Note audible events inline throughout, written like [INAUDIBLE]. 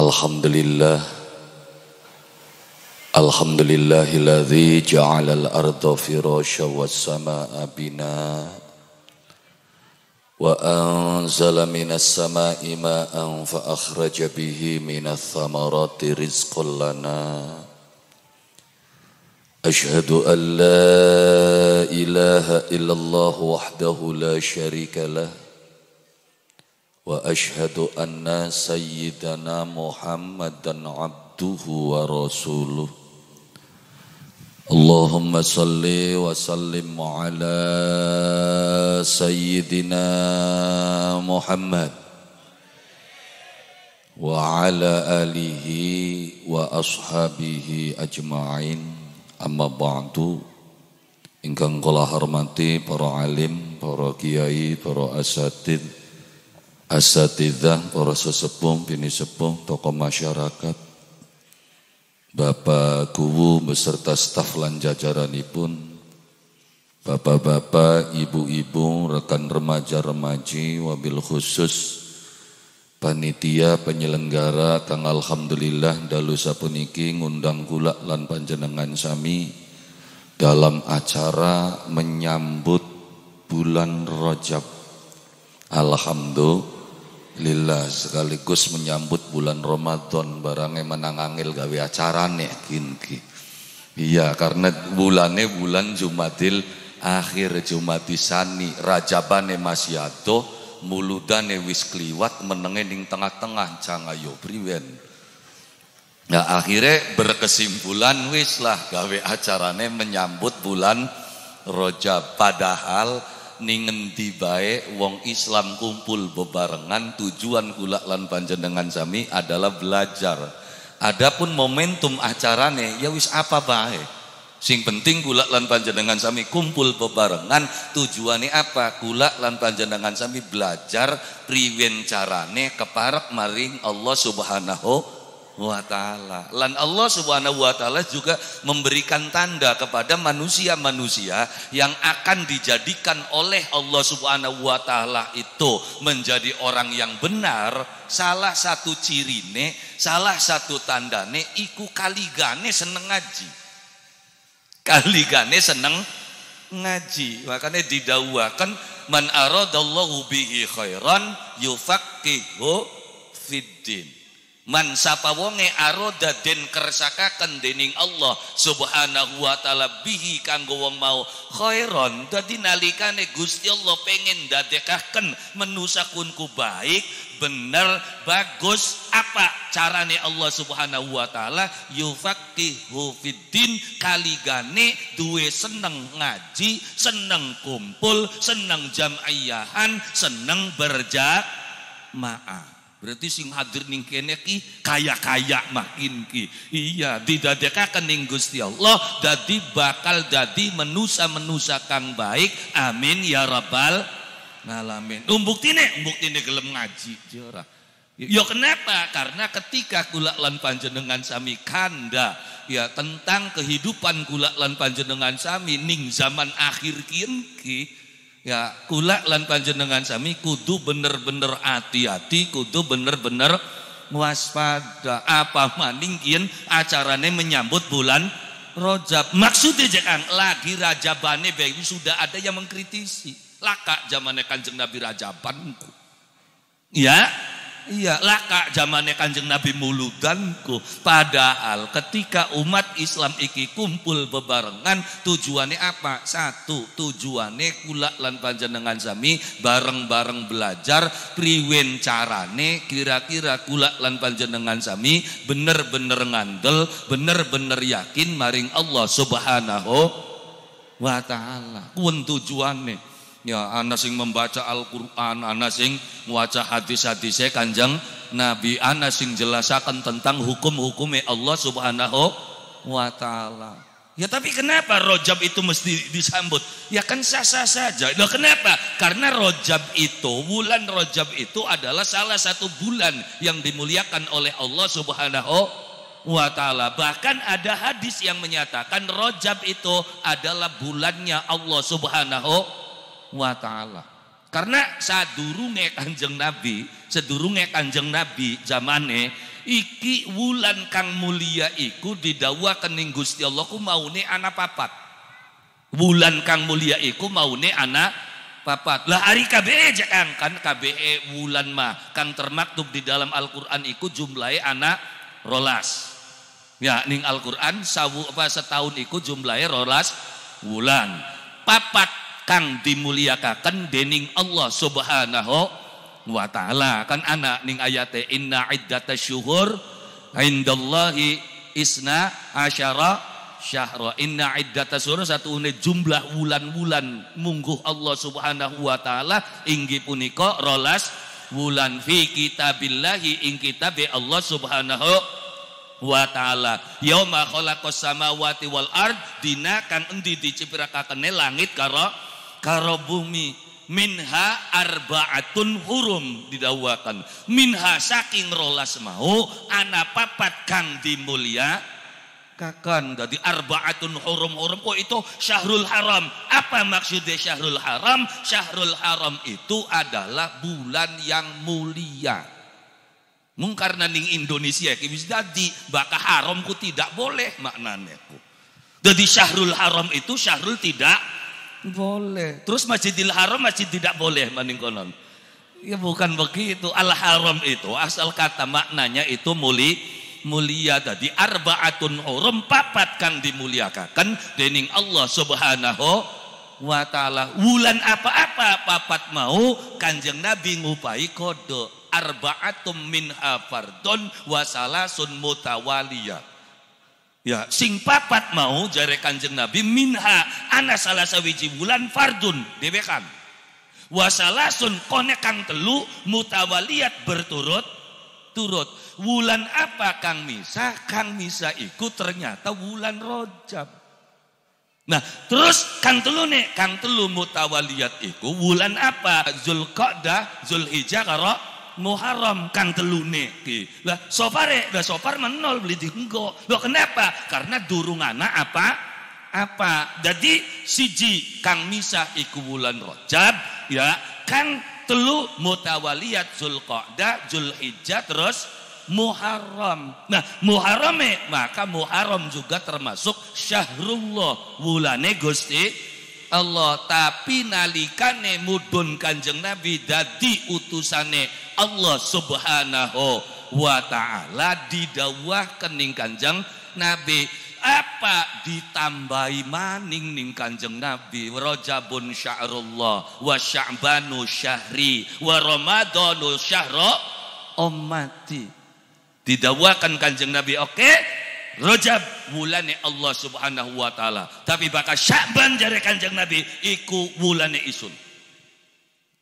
الحمد لله الحمد لله الذي جعل الأرض فراشا والسماء بناء وأنزل من السماء ماء فأخرج به من الثمرات رزقا لنا أشهد أن لا إله إلا الله وحده لا شريك له واشهد ان سيدنا محمدا عبده ورسوله اللهم صل وسلم على سيدنا محمد وعلى اله واصحابه اجمعين اما بعد ingkang kula hormati para alim, para kiai, para asatidz asatidah, para sesepuh, bini sepuh, tokoh masyarakat, Bapak guru beserta staf lan jajaranipun, Bapak-bapak, ibu-ibu, rekan remaja-remaji, wabil khusus, panitia penyelenggara kang alhamdulillah dalu sapuniki ngundang kula lan panjenengan sami dalam acara menyambut bulan Rajab. Alhamdulillah Lillah sekaligus menyambut bulan Ramadan barangnya menang angil gawe acarane kinki. Iya karena bulannya bulan Jumatil akhir Jumatisani Rajabane masyato muludane wis kliwat menenge di tengah-tengah cangayo priwen. Nah akhirnya berkesimpulan wis lah gawe acarane menyambut bulan Rojab padahal ning ngendi wong Islam kumpul bebarengan tujuan kula lan panjenengan sami adalah belajar. Adapun momentum acarane ya wis apa bae. Sing penting kula lan panjenengan sami kumpul bebarengan tujuannya apa? Kula lan panjenengan sami belajar priwen carane keparek maring Allah Subhanahu wa taala. Lan Allah Subhanahu wa taala juga memberikan tanda kepada manusia-manusia yang akan dijadikan oleh Allah Subhanahu wa taala itu menjadi orang yang benar, salah satu cirine, salah satu tandane iku kaligane seneng ngaji. Kaligane seneng ngaji. Makanya didawakan man aradallahu bihi khairan yufaqihu fiddin Man sapa wonge aroda den kersakaken dening Allah Subhanahu wa taala bihi kanggo wong mau khairon dadi nalikane Gusti Allah pengen dadekaken menusa kunku baik bener bagus apa carane Allah Subhanahu wa taala yufaqihu fiddin kaligane duwe seneng ngaji seneng kumpul seneng jamaiyahan seneng berjamaah Berarti sing hadir ning kene ki kaya-kaya makin ki. Iya, didadekaken ning Gusti Allah dadi bakal dadi menusa-menusa kang baik. Amin ya rabbal alamin. Um buktine, um buktine gelem ngaji jora. Ya, ya kenapa? Karena ketika kula lan panjenengan sami kanda ya tentang kehidupan kula lan panjenengan sami ning zaman akhir kiengki ki Ya, kula lan panjenengan sami kudu bener-bener hati-hati, kudu bener-bener waspada. Apa maning kian acarane menyambut bulan Rojab. Maksudnya jangan lagi rajabane baik sudah ada yang mengkritisi. Laka zamannya kanjeng Nabi rajaban. Ya, Iya, laka zamannya kanjeng Nabi muludanku. Padahal ketika umat Islam iki kumpul bebarengan, tujuannya apa? Satu, tujuannya kula lan panjenengan sami bareng-bareng belajar priwen carane kira-kira kula lan panjenengan sami bener-bener ngandel, bener-bener yakin maring Allah Subhanahu wa taala. Kuen tujuannya Ya, ana sing membaca Al-Qur'an, ana sing maca hadis saya kanjang. Nabi, ana sing jelasaken tentang hukum hukumnya Allah Subhanahu wa taala. Ya tapi kenapa rojab itu mesti disambut? Ya kan sah-sah saja. Loh kenapa? Karena rojab itu, bulan rojab itu adalah salah satu bulan yang dimuliakan oleh Allah subhanahu wa ta'ala. Bahkan ada hadis yang menyatakan rojab itu adalah bulannya Allah subhanahu wa taala. Karena sadurunge Kanjeng Nabi, sedurunge Kanjeng Nabi zamane iki wulan kang mulia iku didawa kening Gusti Allah ku maune anak papat. Wulan kang mulia iku maune anak papat lah hari KBE jangan kan KBE kan wulan mah kan termaktub di dalam Al-Qur'an iku jumlahe anak rolas ya ning Al-Qur'an sawu apa setahun iku jumlahe rolas wulan. papat kang dimuliakan dening Allah Subhanahu wa taala kan anak ning ayate inna iddatasyuhur indallahi isna asyara syahra inna iddatasyuhur satu unit jumlah wulan-wulan mungguh Allah Subhanahu wa taala inggih punika rolas wulan fi kitabillahi ing kitab Allah Subhanahu wa ta'ala yauma khalaqas samawati wal ard dina kang endi diciprakakene langit karo Karo bumi minha arbaatun hurum didawakan minha saking rolas mau ana papat kang dimulia kakan jadi arbaatun hurum hurum kok itu syahrul haram apa maksudnya syahrul haram syahrul haram itu adalah bulan yang mulia mung karena ning Indonesia wis dadi bakah haram ku tidak boleh maknanya ku jadi syahrul haram itu syahrul tidak boleh. Terus Masjidil Haram masih tidak boleh maning konon. Ya bukan begitu. Al Haram itu asal kata maknanya itu muli mulia tadi arbaatun hurum papat kan dimuliakan dening Allah Subhanahu wa taala. Wulan apa-apa papat mau Kanjeng Nabi ngupai kodok arbaatum min wa salasun mutawaliyah Ya, sing papat mau jare Kanjeng Nabi minha ana salah sawiji bulan fardun dewekan. Wasalasun kone kang telu mutawaliat berturut turut. Wulan apa Kang Misa? Kang Misa iku ternyata wulan Rojab. Nah, terus Kang telu nih, Kang telu mutawaliat iku wulan apa? Zulqa'dah, Zulhijjah, karo Muharram kang telune ki. Lah sopare, lah sopar menol beli dinggo. Lah kenapa? Karena durung anak apa? Apa? Jadi siji kang misah iku bulan Rajab ya, kang telu mutawaliyat Zulqa'dah, Zulhijjah terus Muharram. Nah, Muharram e, maka Muharram juga termasuk Syahrullah, wulane Gusti Allah tapi nalikane mudun kanjeng Nabi dadi utusane Allah subhanahu wa ta'ala didawah kening kanjeng Nabi apa ditambahi maning ning kanjeng Nabi rojabun sya'rullah wa sya'banu syahri wa ramadhanu syahra ummati didawakan kanjeng Nabi oke okay? Rojab bulane Allah subhanahu wa ta'ala. Tapi bakal Syakban jare kanjeng Nabi. Iku bulane isun.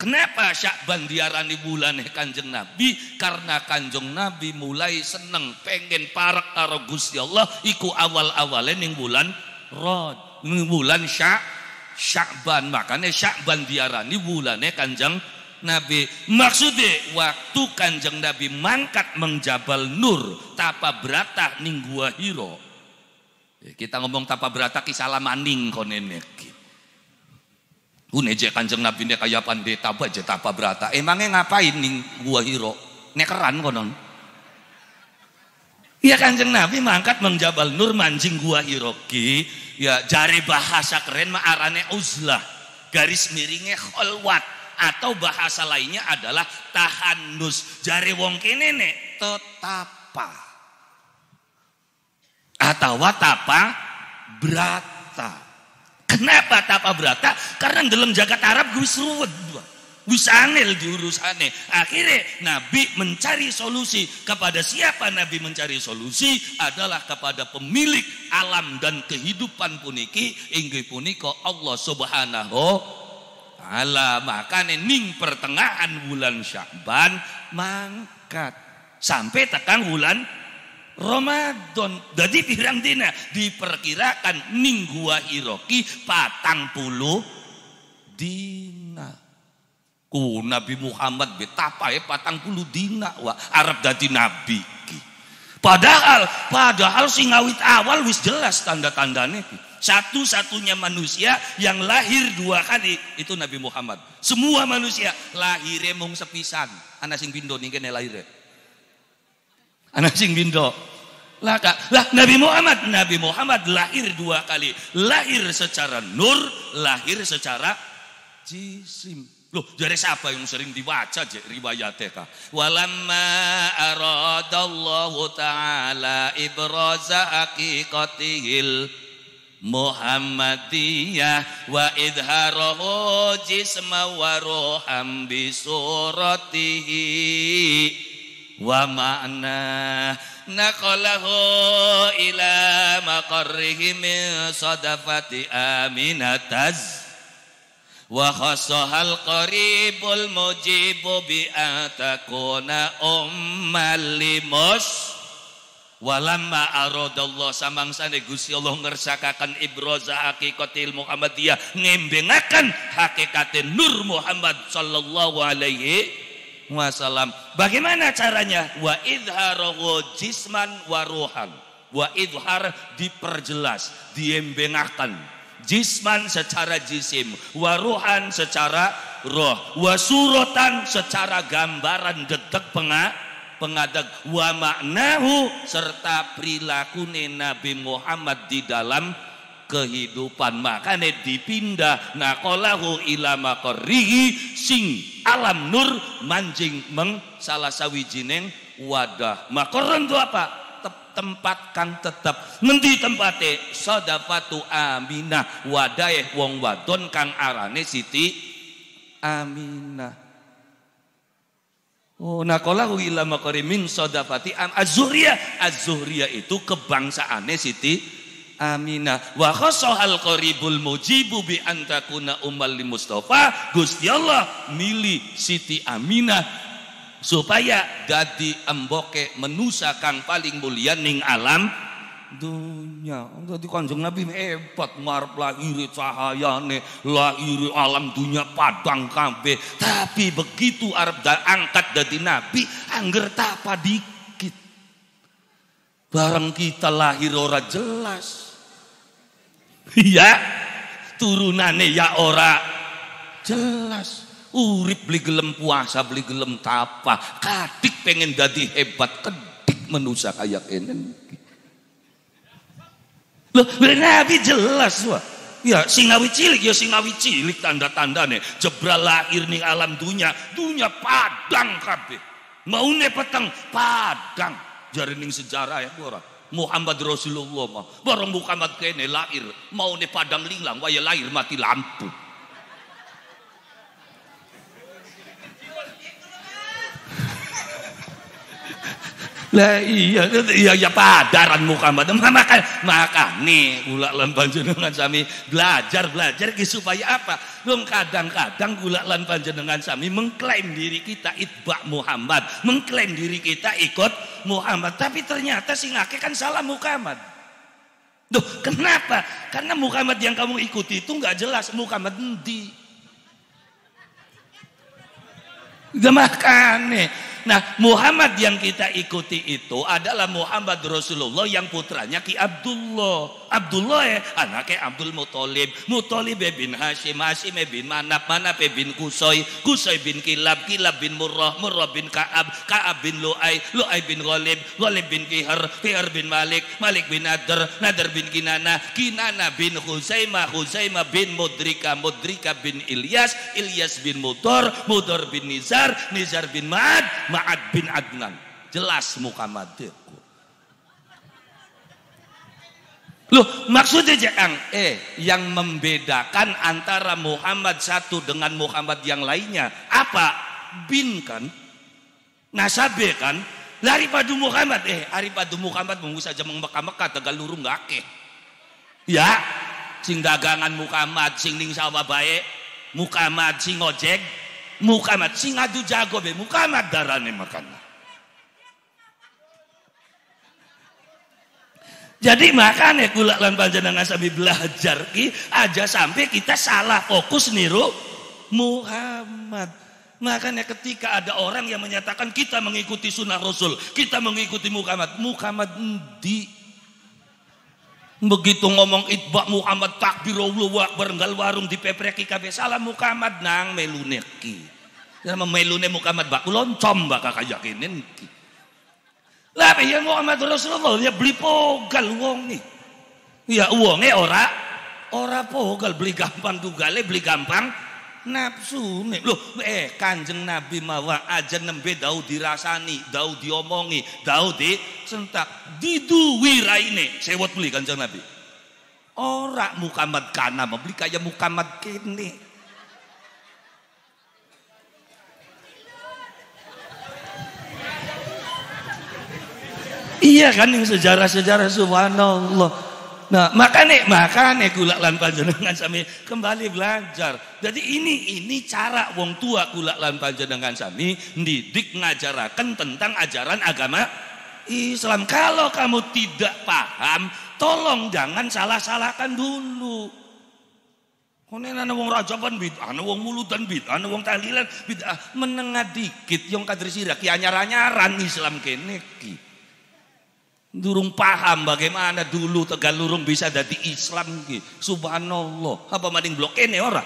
Kenapa Syakban diarani wulane kanjeng Nabi? Karena kanjeng Nabi mulai seneng. Pengen parak karo Gusti Allah. Iku awal-awalnya ning bulan Rod. Ning bulan Syak. Syakban. Makanya Syakban diarani bulane kanjeng Nabi maksudnya waktu kanjeng Nabi mangkat mengjabal nur tapa berata ningguahiro. hiro eh, kita ngomong tapa berata kisah lamaning konenek Uneje kanjeng Nabi ini kayak pandeta aja tapa berata. Emangnya eh, ngapain ningguahiro? gua hiro? Nekeran konon. Ya kanjeng Nabi mangkat mengjabal nur manjing gua hiroki. Ya jari bahasa keren ma arane uzlah. Garis miringnya kholwat atau bahasa lainnya adalah tahanus. Jari wong kene nek tetapa. Atau tapa berata. Kenapa tapa berata? Karena dalam jagat Arab gue seruat. Wis anil diurusane. Akhirnya Nabi mencari solusi. Kepada siapa Nabi mencari solusi? Adalah kepada pemilik alam dan kehidupan puniki. Inggih puniko Allah subhanahu taala makane ning pertengahan bulan Sya'ban mangkat sampai tekan bulan Ramadan jadi pirang dina diperkirakan gua iroki patang puluh dina ku Nabi Muhammad betapa ya patang puluh dina wa Arab jadi nabi ki Padahal, padahal si ngawit awal wis jelas tanda-tandanya. Satu-satunya manusia yang lahir dua kali itu Nabi Muhammad. Semua manusia lahir emong sepisan. Anak sing bindo nih kene lahirnya. Anak sing bindo. Lah, lah Nabi Muhammad, Nabi Muhammad lahir dua kali. Lahir secara nur, lahir secara jisim. Loh, ya dari siapa yang sering dibaca je, riwayatnya Walamma aradallahu ta'ala ibraza haqiqatihil Muhammadiyah wa idharahu jisma wa roham bisuratihi wa ma'na naqalahu ila maqarrihi min sadafati aminataz wa khassahal qaribul mujibu bi atakuna ummal limus Walamma aradallah samangsane Gusti Allah ngersakaken ibroza hakikatil Muhammadiyah ngembengaken hakikate Nur Muhammad sallallahu alaihi wasallam. Bagaimana caranya? Wa idharahu jisman waruhan. Wa idhar diperjelas, diembengakan jisman secara jisim waruhan secara roh wasurotan secara gambaran detek pengak pengadeg, wa maknahu serta perilaku Nabi Muhammad di dalam kehidupan makanya dipindah nakolahu ilama korihi sing alam nur manjing meng salah sawijining wadah makoran itu apa tempat kang tetep ngendi tempate sadaqatu aminah wadaeh wong wadon kang arane Siti Aminah Oh, nakolahu ila makarimin saudapati am Azuria azuria itu kebangsaannya Siti Aminah. Wa khosohal koribul mujibu bi antakuna umal li Mustafa. Gusti Allah milih Siti Aminah supaya dadi emboke menusa kang paling mulia ning alam dunia untuk kanjeng nabi hebat ngarep lahir cahayane lahir alam dunia padang kabeh tapi begitu arep angkat jadi nabi angger tapa dikit bareng kita lahir ora jelas iya [LAUGHS] turunane ya ora jelas Urip beli gelem puasa, beli gelem tapa. katik pengen jadi hebat, kedik manusia kayak ini. Loh, Nabi jelas wah. Ya, singawi cilik ya singawi cilik tanda-tanda nih. lahir nih alam dunia, dunia padang mau Maune petang padang jari ning sejarah ya ora. Muhammad Rasulullah mah bareng Muhammad kene lahir mau ne padang linglang waya lahir mati lampu. Lah iya, iya ya padaran muka mboten nah, maka maka nih gula lan panjenengan sami belajar belajar ki supaya apa? Wong kadang-kadang gula lan panjenengan sami mengklaim diri kita itba Muhammad, mengklaim diri kita ikut Muhammad, tapi ternyata si ngake kan salah Muhammad. Duh, kenapa? Karena Muhammad yang kamu ikuti itu nggak jelas Muhammad endi. nih. Nah, Muhammad yang kita ikuti itu adalah Muhammad Rasulullah yang putranya Ki Abdullah. Abdullah ya anaknya Abdul Muthalib Muthalib ya bin Hashim Hashim ya bin Manap Manap ya bin Kusoi Kusoi bin Kilab Kilab bin Murrah Murrah bin Kaab Kaab bin Luay, Luay bin Ghalib Ghalib bin Kihar Kihar bin Malik Malik bin Nadar Nadar bin Kinana Kinana bin Huzaimah Huzaimah bin Mudrika Mudrika bin Ilyas Ilyas bin Mudor Mudor bin Nizar Nizar bin Ma'ad Ma'ad bin Adnan jelas muka Madir Loh, maksudnya jangan eh yang membedakan antara Muhammad satu dengan Muhammad yang lainnya apa? Bin kan? Nasabe kan? lari padu Muhammad eh padu Muhammad munggu saja mengmeka mekah tegal luru ngake. Ya, sing dagangan Muhammad sing ning sawah baik, Muhammad sing ojek Muhammad sing adu jago be Muhammad darane makan. Jadi makanya kulak lan panjenengan sami belajar ki aja sampai kita salah fokus niru Muhammad. Makanya ketika ada orang yang menyatakan kita mengikuti sunnah Rasul, kita mengikuti Muhammad, Muhammad di begitu ngomong itbak Muhammad takbir Allah Akbar nggal warung pepreki kabe salah Muhammad nang meluneki. Dan melune Muhammad bak loncom bak kakak yakinin yang yang Muhammad Rasulullah ya beli pogal wong nih. Ya uangnya ora ora pogal beli gampang tugale beli gampang nafsu nih. Loh, eh Kanjeng Nabi mawa aja nembe daud dirasani, daud diomongi, daud di sentak diduwi raine sewot beli Kanjeng Nabi. orang Muhammad kana membeli kaya Muhammad kini. Iya kan yang sejarah-sejarah subhanallah. Nah, makane makane kulak lan panjenengan sami kembali belajar. Jadi ini ini cara wong tua kulak lan panjenengan sami didik ngajarakan tentang ajaran agama Islam. Kalau kamu tidak paham, tolong jangan salah-salahkan dulu. Kone ana wong rajaban bid'ah, ana wong mulutan bid'ah, ana wong tahlilan bid'ah, menengah dikit yang kadri sirak ya nyaranyaran Islam kene iki. Durung paham bagaimana dulu Tegalurung bisa jadi Islam gitu, Subhanallah. Apa mending blok ini orang,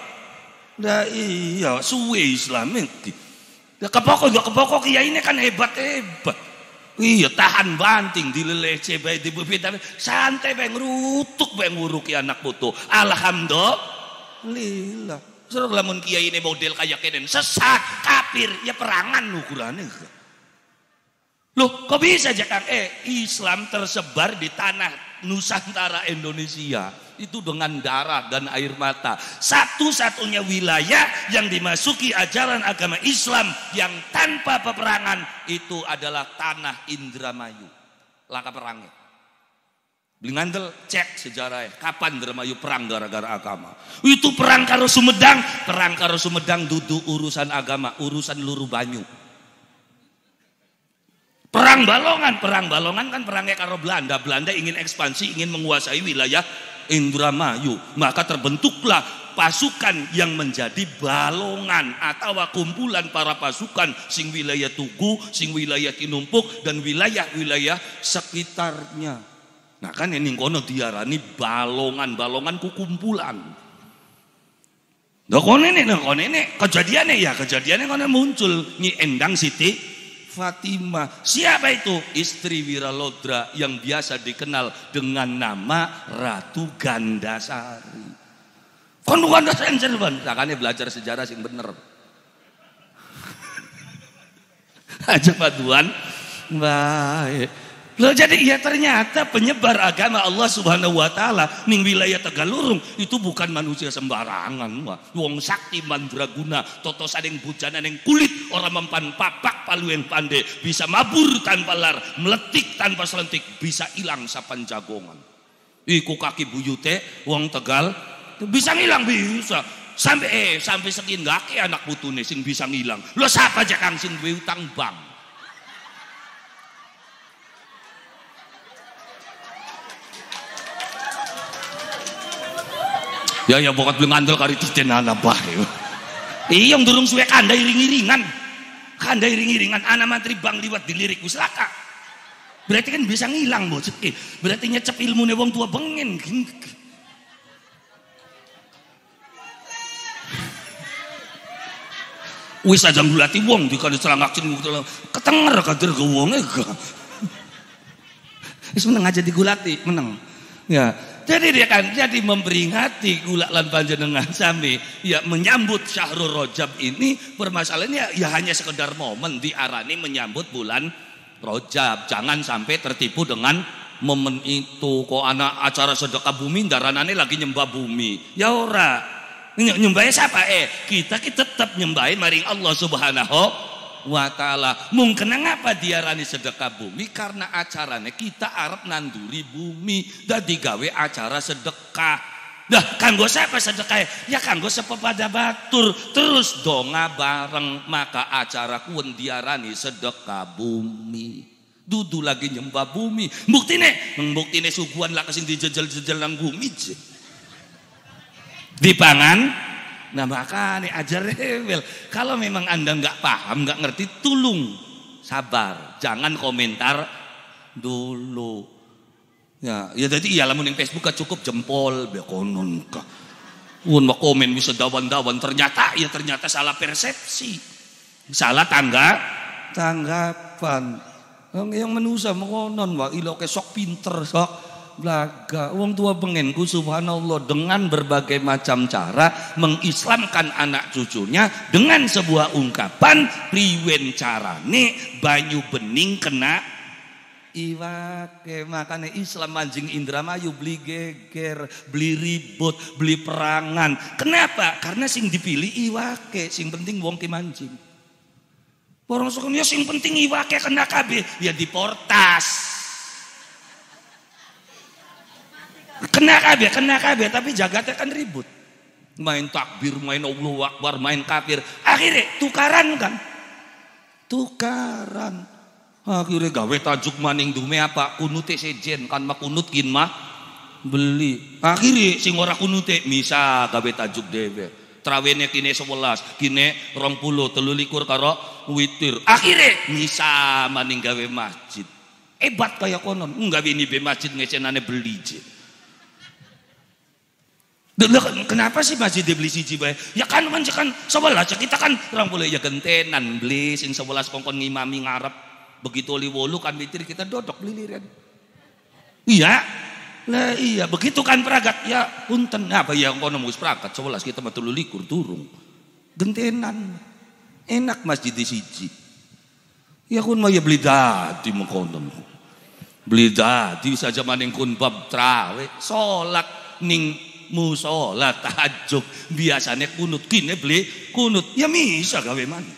Nah iya, suwe Islam ini. Ya kepokok ya kepokok kiai ini kan hebat-hebat. Iya tahan banting di dilelece cebai di tapi santai bae bang uruk nguruki anak putu. Alhamdulillah. Suruh lamun kiai ini model kayak kenen sesat, kapir, ya perangan ukurannya. Loh kok bisa Jakarta? Eh Islam tersebar di tanah Nusantara Indonesia. Itu dengan darah dan air mata. Satu-satunya wilayah yang dimasuki ajaran agama Islam yang tanpa peperangan itu adalah tanah Indramayu. Laka perangnya. Beli ngandel, cek sejarahnya. Kapan Indramayu perang gara-gara agama. Itu perang karo Sumedang. Perang karo Sumedang duduk urusan agama, urusan luru banyu. Perang Balongan, perang Balongan kan perangnya karo Belanda. Belanda ingin ekspansi, ingin menguasai wilayah Indramayu. Maka terbentuklah pasukan yang menjadi balongan atau kumpulan para pasukan sing wilayah Tugu, sing wilayah Kinumpuk dan wilayah-wilayah sekitarnya. Nah kan ini kono diarani balongan, balongan kukumpulan. Nah kono ini, nah kono ini kejadiannya ya kejadiannya kono muncul nyi Endang Siti Fatimah. Siapa itu? Istri Wiralodra yang biasa dikenal dengan nama Ratu Gandasari. Kondu Gandasari jelban. Makanya nah, belajar sejarah sih bener. [LAUGHS] Aja Tuhan. Baik lo jadi ya ternyata penyebar agama Allah Subhanahu wa taala ning wilayah Tegalurung itu bukan manusia sembarangan wah. Wong sakti mandraguna, toto sadeng bujana yang kulit, orang mempan papak palu yang pandai, bisa mabur tanpa lar, meletik tanpa selentik, bisa hilang sapan jagongan. Iku kaki buyute wong Tegal bisa ngilang bisa sampai eh sampai sekin kaki anak putune sing bisa ngilang. Lo siapa aja kang sing duwe utang bank? ya ya bokat beli ngandel kari titen anak bah, ya. iya durung suwe kandai iring-iringan kandai iring-iringan anak mantri bang liwat dilirik uslaka berarti kan bisa ngilang bocet eh, berarti nyecep ilmu wong tua bengen wis aja ngulati wong selangak cini gitu ketenger kader ke wongnya wis meneng aja digulati meneng ya jadi dia kan jadi memperingati gula lan panjenengan sami ya menyambut syahrul rojab ini permasalahannya ya hanya sekedar momen diarani menyambut bulan rojab. Jangan sampai tertipu dengan momen itu kok anak acara sedekah bumi daranane lagi nyembah bumi. Ya ora. nyembahnya siapa eh? Kita kita tetap nyembahin maring Allah Subhanahu wa ta'ala mungkin apa diarani sedekah bumi karena acaranya kita Arab nanduri bumi dan digawe acara sedekah Dah kanggo siapa sedekah ya? kanggo sepepada batur terus donga bareng maka acara kuen diarani sedekah bumi. Dudu lagi nyembah bumi. Bukti nih, bukti nih suguhan lah kesini dijejel-jejel nang bumi. Dipangan Nah makanya ajar rewel. Kalau memang anda nggak paham, nggak ngerti, tulung sabar, jangan komentar dulu. Ya, ya jadi iya lamun yang Facebook cukup jempol bekonon kah Wun komen bisa dawan-dawan ternyata ya ternyata salah persepsi. Salah tangga tanggapan. Yang menusa mengonon wah ilo sok pinter sok laga. Wong tua pengenku subhanallah dengan berbagai macam cara mengislamkan anak cucunya dengan sebuah ungkapan riwen Nih banyu bening kena iwake makanya Islam manjing indramayu beli geger beli ribut beli perangan kenapa karena sing dipilih iwake sing penting wong kemancing. mancing Orang ya sing penting iwake kena KB ya diportas Kena kabeh, kena kabeh, tapi jagatnya kan ribut. Main takbir, main Allahu Akbar, main kafir. Akhirnya tukaran kan? Tukaran. Akhirnya gawe tajuk maning dume apa? kunut e sejen kan kunut kin mah beli. Akhirnya sing ora kunut e, misa gawe tajuk dewe. trawene kine 11, kine 20, telulikur karo witir akhirnya misa maning gawe masjid hebat kaya konon Enggak ini be masjid ngecenane beli kenapa sih masih dibeli si bae? Ya kan kan, kan sebelah ya, kita kan orang boleh ya gentenan beli sin sebelah kongkong ngimami ngarep. Begitu oli wolu kan mitir kita dodok beli lirian. Iya. Lah iya begitu kan peragat ya punten nah, apa ya kau nemu peragat sebelas kita betul likur turung. Gentenan. Enak masjid di siji. Ya kun mau ya beli dadi mengkondom. Beli dadi saja maning kun bab trawe salat ning musola tahajud biasanya kunut kini beli kunut ya bisa gawe mana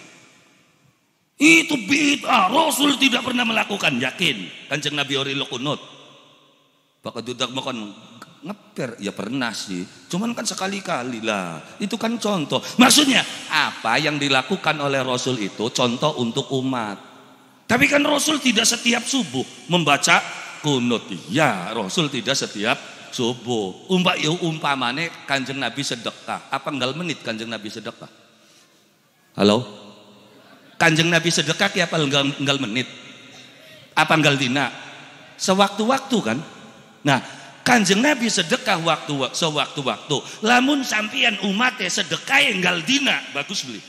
itu bid'ah Rasul tidak pernah melakukan yakin kanjeng Nabi ori lo kunut bakal dudak makan ngeper ya pernah sih cuman kan sekali-kali lah itu kan contoh maksudnya apa yang dilakukan oleh Rasul itu contoh untuk umat tapi kan Rasul tidak setiap subuh membaca kunut ya Rasul tidak setiap subuh. Umpak yo ya umpamane Kanjeng Nabi sedekah. Apa enggal menit Kanjeng Nabi sedekah? Halo? Kanjeng Nabi sedekah ki apa enggal, enggal menit? Apa enggal dina? Sewaktu-waktu kan? Nah, Kanjeng Nabi sedekah waktu sewaktu-waktu. Lamun sampian umatnya sedekah enggal dina, bagus beli.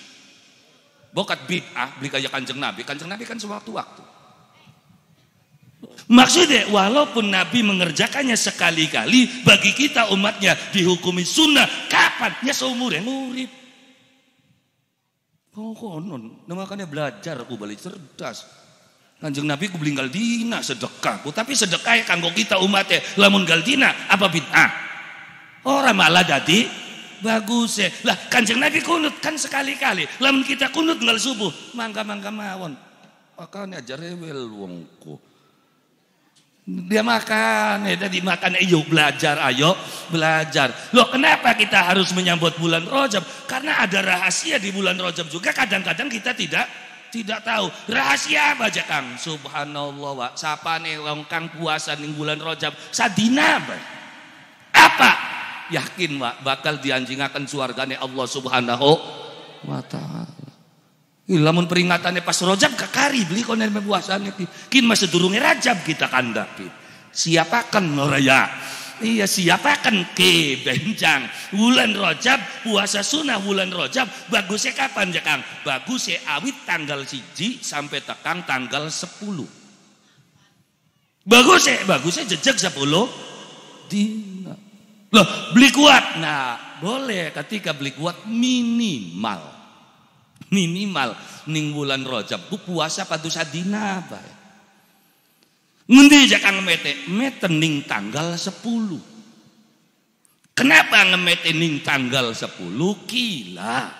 Bokat bid'ah beli kayak Kanjeng Nabi. Kanjeng Nabi kan sewaktu-waktu. Maksudnya walaupun Nabi mengerjakannya sekali-kali bagi kita umatnya dihukumi sunnah kapan? Ya seumur yang murid. Oh konon, namanya belajar aku balik cerdas. Kanjeng Nabi ku dina sedekah ku, tapi sedekah ya kanggo kita umatnya lamun galdina dina apa bid'ah? Orang malah jadi bagus ya. Lah kanjeng Nabi kunut kan sekali-kali. Lamun kita kunut ngal subuh, mangga-mangga mawon. Akan ajar rewel wongku. Dia makan, ya eh, dimakan ayo eh, belajar, ayo belajar. Loh kenapa kita harus menyambut bulan Rojab? Karena ada rahasia di bulan Rojab juga kadang-kadang kita tidak tidak tahu. Rahasia apa aja Kang? Subhanallah wa. Siapa nih wong Kang puasa di bulan Rojab? Sadina Apa? Yakin wa bakal dianjingakan suarganya Allah Subhanahu wa taala. Lamun peringatannya pas rojab kekari beli koner puasanya itu. Kin masih durungnya rajab kita kandapi. Siapakan noraya. Iya siapakan ke benjang. Bulan rojab puasa sunnah bulan rojab. Bagusnya kapan ya kang? Bagusnya awit tanggal siji sampai tekang tanggal sepuluh. Bagusnya, bagusnya jejak sepuluh dina. Loh beli kuat. Nah boleh ketika beli kuat minimal Minimal ning bulan rojab ku puasa patu sadina bae. Ngendi jakang mete? Mete ning tanggal sepuluh Kenapa ngemete ning tanggal sepuluh Kila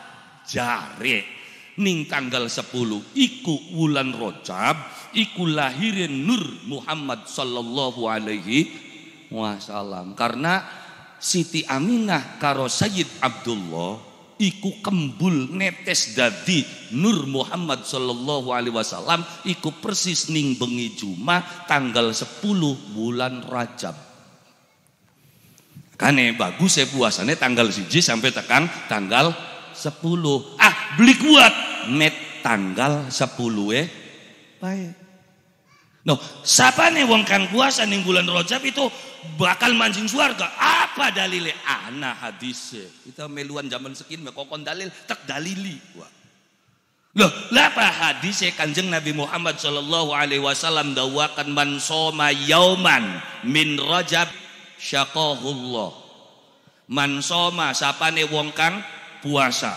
jare ning tanggal sepuluh iku wulan rojab iku lahirin Nur Muhammad sallallahu alaihi wasallam karena Siti Aminah karo Sayyid Abdullah iku kembul netes dadi Nur Muhammad sallallahu alaihi wasallam iku persis ning bengi Juma tanggal 10 bulan Rajab. Kane bagus saya puasanya tanggal siji sampai tekan tanggal 10. Ah, beli kuat net tanggal 10 eh. Baik. No, siapa nih wong kang puasa nih bulan rojab itu bakal mancing suarga? Apa dalile? Ana hadis. Kita meluan zaman sekin mekokon dalil tak dalili. Wah. Loh, lapa hadis kanjeng Nabi Muhammad Shallallahu Alaihi Wasallam dawakan mansoma soma yauman min rojab syakohullah. mansoma soma sapane wong kang puasa.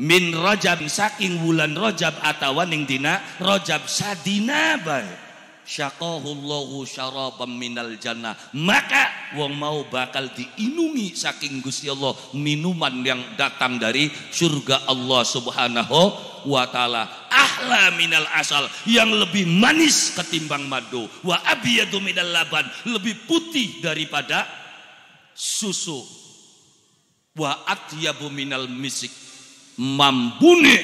Min rajab saking bulan rojab atau ning dina rojab sadina baik syakohullahu syaraban minal jannah maka wong mau bakal diinungi saking Gusti Allah minuman yang datang dari surga Allah Subhanahu wa taala ahla minal asal yang lebih manis ketimbang madu wa abiyadu minal laban lebih putih daripada susu wa atyabu minal misik mambune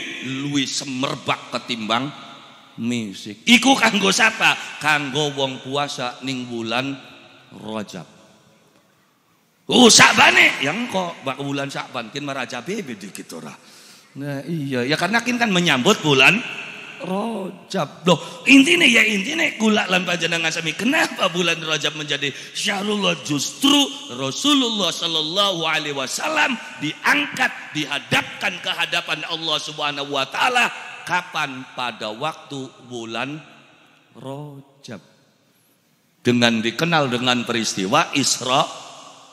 lui semerbak ketimbang misik. Iku kanggo sapa? Kanggo wong puasa ning bulan Rajab. Oh, nih, yang kok bak bulan Sya'ban kin maraja bebe dikit ora. Nah, iya ya karena kin kan menyambut bulan Rojab loh intinya ya intinya gula lan panjenengan sami kenapa bulan Rojab menjadi syahrullah justru Rasulullah Shallallahu Alaihi Wasallam diangkat dihadapkan ke hadapan Allah Subhanahu Wa Taala Kapan? Pada waktu bulan Rojab. Dengan dikenal dengan peristiwa Isra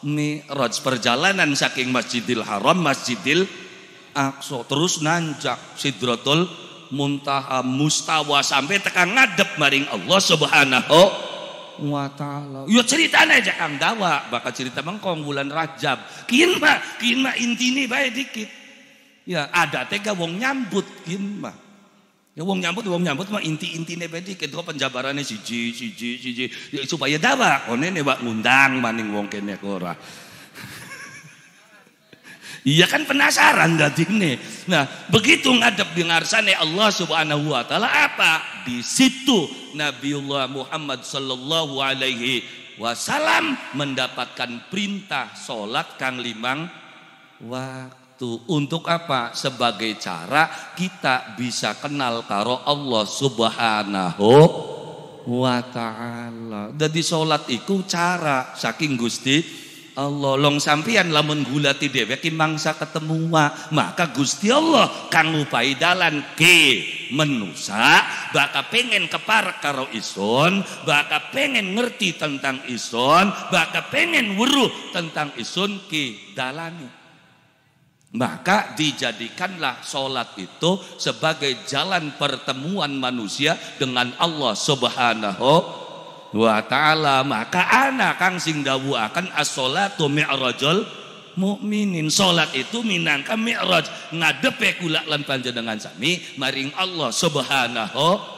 Mi'raj. Perjalanan saking Masjidil Haram, Masjidil Aqsa. Terus nanjak Sidratul Muntaha Mustawa sampai tekan ngadep maring Allah Subhanahu wa ta'ala. Yo ya, ceritanya aja kang dawa, bakal cerita mengkong bulan Rajab. Kin mah, kin mah intini bae dikit. Ya ada tega wong nyambut kin mah. Ya wong nyambut wong nyambut mah inti-intine bedi kedro penjabarannya siji siji siji ya, supaya dawa kone oh, nebak ngundang maning wong kene kora. [LAUGHS] Iya kan penasaran ini. Nah, begitu ngadep di ngarsane Allah Subhanahu wa taala apa? Di situ Nabiullah Muhammad sallallahu alaihi wasallam mendapatkan perintah sholat kang limang waktu itu untuk apa? Sebagai cara kita bisa kenal karo Allah Subhanahu wa taala. Jadi salat iku cara saking Gusti Allah long sampian lamun gula gulati dewe mangsa ketemu maka Gusti Allah kang ngupai dalan ke menusa baka pengen kepar karo ison baka pengen ngerti tentang ison baka pengen weruh tentang ison ke dalani maka dijadikanlah sholat itu sebagai jalan pertemuan manusia dengan Allah Subhanahu wa taala. Maka anak kang sing dawu akan as-sholatu mi'rajul mukminin. Sholat itu minangka mi'raj, ngadepe kula lan panjenengan sami maring Allah Subhanahu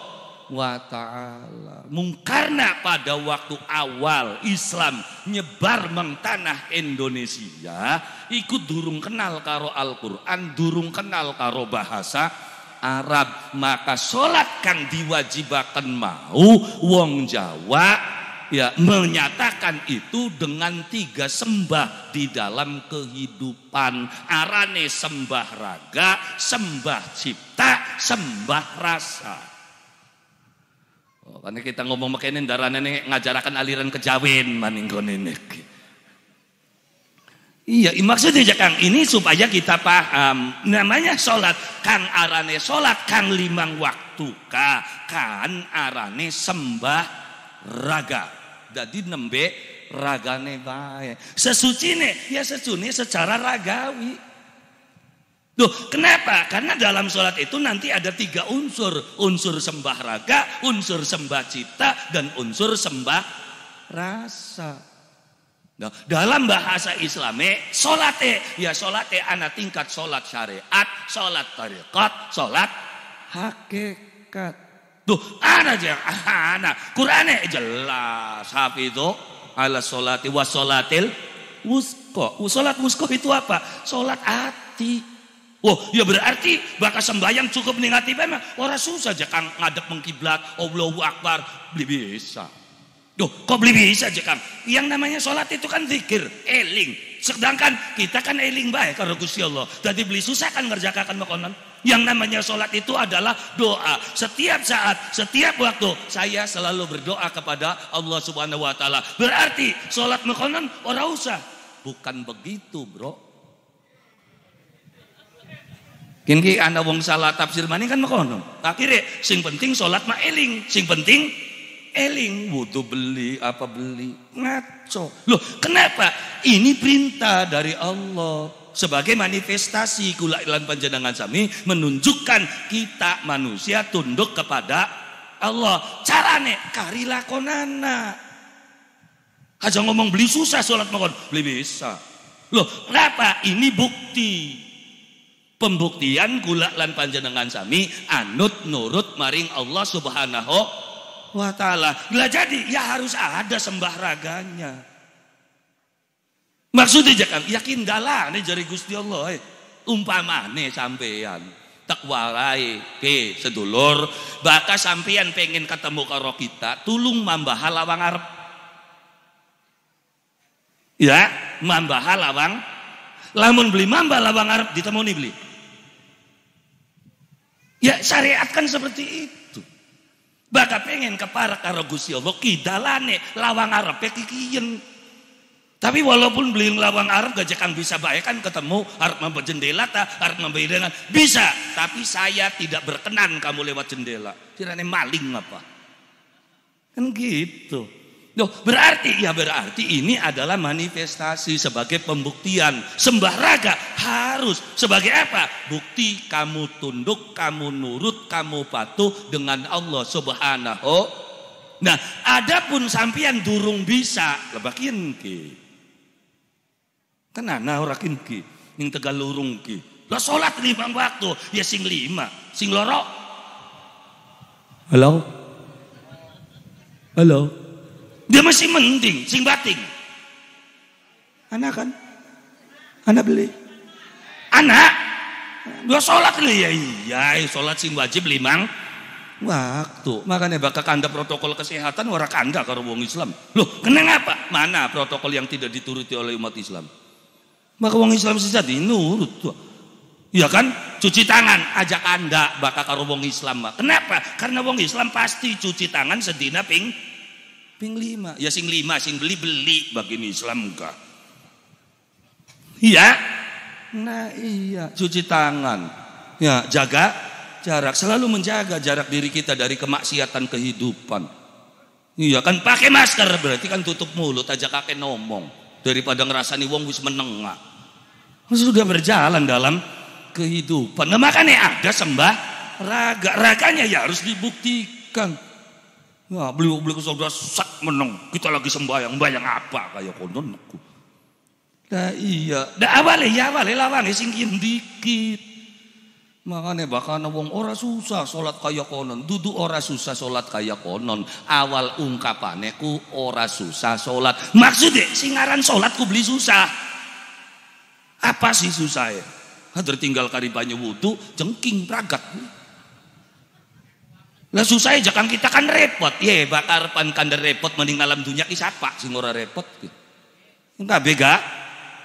wa ta'ala. Mungkarna pada waktu awal Islam nyebar meng tanah Indonesia, ikut durung kenal karo Al-Quran, durung kenal karo bahasa Arab. Maka sholat kang diwajibakan mau wong Jawa ya menyatakan itu dengan tiga sembah di dalam kehidupan arane sembah raga, sembah cipta, sembah rasa. Oh, karena kita ngomong makanya darah nenek ngajarakan aliran kejawen maning nenek. Iya, maksudnya Kang, ini supaya kita paham. Namanya sholat, Kang arane sholat, Kang limang waktu, ka, Kan arane sembah raga. Jadi nembe ragane baik. Sesuci nih, ya sesuci secara ragawi. Duh, kenapa? Karena dalam sholat itu nanti ada tiga unsur. Unsur sembah raga, unsur sembah cita, dan unsur sembah rasa. Nah, dalam bahasa islami, solate. Ya solate anak tingkat sholat syariat, sholat tarikat, sholat hakikat. Tuh, ana aja ana. Qurannya jelas. Hafidhu ala sholati wa solatil wusko. Sholat wusko itu apa? sholat hati. Wah, ya berarti bakal sembahyang cukup ningati mah ora susah aja Kang ngadep mengkiblat, Allahu Akbar, beli bisa. Duh, kok beli bisa aja Kang? Yang namanya sholat itu kan zikir, eling. Sedangkan kita kan eling baik karo Gusti Allah. Jadi beli susah kan ngerjakan makanan. Yang namanya sholat itu adalah doa. Setiap saat, setiap waktu saya selalu berdoa kepada Allah Subhanahu wa taala. Berarti sholat makanan ora usah. Bukan begitu, Bro. Kini anda wong salah tafsir maning kan makono. Akhirnya sing penting sholat, mah eling, sing penting eling wudhu beli apa beli ngaco. Loh, kenapa? Ini perintah dari Allah sebagai manifestasi kula ilan panjenengan sami menunjukkan kita manusia tunduk kepada Allah. Carane karilah konana. Kaja ngomong beli susah sholat makon, beli bisa. Loh, kenapa? Ini bukti Pembuktian kula lan panjenengan sami anut nurut maring Allah Subhanahu wa taala. Lah jadi ya harus ada sembah raganya. Maksudnya jangan yakin dalah nih jari Gusti Allah. Eh? umpama nih sampean tak walai ke sedulur baka sampean pengen ketemu karo kita tulung mambah lawang arep ya mambah lawang lamun beli mambah lawang arep ditemoni beli Ya syariat kan seperti itu. Baga pengen ke para karo Gusti Allah kidalane lawang arab, kikiyen. Tapi walaupun beli lawang Arab gajah kan bisa baik kan ketemu Arab membuat jendela ta Arab mampu bisa tapi saya tidak berkenan kamu lewat jendela kirane maling apa kan gitu Loh, berarti ya berarti ini adalah manifestasi sebagai pembuktian. Sembah raga harus sebagai apa? Bukti kamu tunduk, kamu nurut, kamu patuh dengan Allah Subhanahu. Nah, adapun sampean durung bisa, lebakin ki. Tenana nah, ora ki, ning tegal lurung ki. lo salat lima waktu, ya sing lima, sing loro. Halo? Halo? Dia masih mending, sing bating. Anak kan? Anak beli. Anak. Dua sholat nih ya iya, sholat sing wajib limang waktu. Makanya bakal kanda protokol kesehatan warak kanda kalau wong Islam. Loh, kenapa? Mana protokol yang tidak dituruti oleh umat Islam? Maka wong Islam sejati nurut tuh. Ya kan? Cuci tangan ajak anda bakal karo wong Islam. Kenapa? Karena wong Islam pasti cuci tangan sedina ping Ping lima. Ya sing lima, sing beli-beli bagi Islam enggak. Iya. Nah iya, cuci tangan. Ya, jaga jarak. Selalu menjaga jarak diri kita dari kemaksiatan kehidupan. Iya kan pakai masker berarti kan tutup mulut aja kakek ngomong daripada ngerasani wong wis menengah. Sudah berjalan dalam kehidupan. Nah, makanya ada sembah raga. Raganya ya harus dibuktikan. Ya, beli, beli ke saudara sak menung. Kita lagi sembahyang, bayang apa kayak konon aku. Nah iya, dah abale ya abale lawan, sing dikit. Makanya bahkan wong ora susah solat kayak konon, duduk ora susah solat kayak konon. Awal ungkapan, ku ora susah sholat. Maksudnya singaran solat ku beli susah. Apa sih susahnya? E? Hadir tinggal karibanya wudu, jengking pragat. Lah susah aja ya, kan kita kan repot. Ye iya, bakar pan kan repot mending alam dunia ki sapa sing ora repot ki. Enggak bega.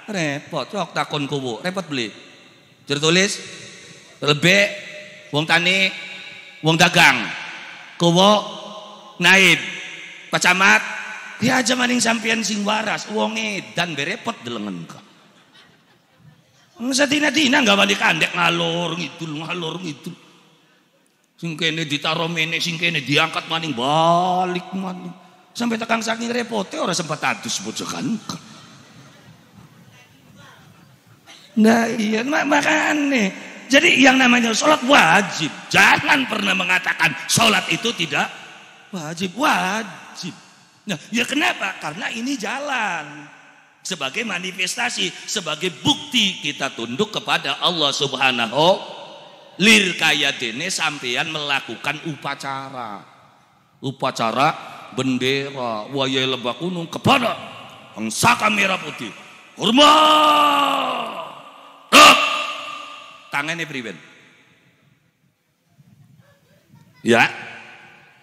Repot cok takon kowo, repot beli. tertulis tulis wong tani wong dagang. kobo naib pacamat dia aja maning sampean sing waras wong dan berepot delengen ka. Ngesatina-tina enggak balik andek ngalor ngidul ngalor ngidul. Sing kene ditaro mene, sing kene diangkat maning balik maning. Sampai tekan saking repotnya orang sempat adus bojokan. Nah iya mak makane Jadi yang namanya sholat wajib. Jangan pernah mengatakan sholat itu tidak wajib. Wajib. Nah ya kenapa? Karena ini jalan. Sebagai manifestasi. Sebagai bukti kita tunduk kepada Allah subhanahu lir kaya dene sampean melakukan upacara upacara bendera waya lebak kunung kepada saka merah putih hormat tangannya priben ya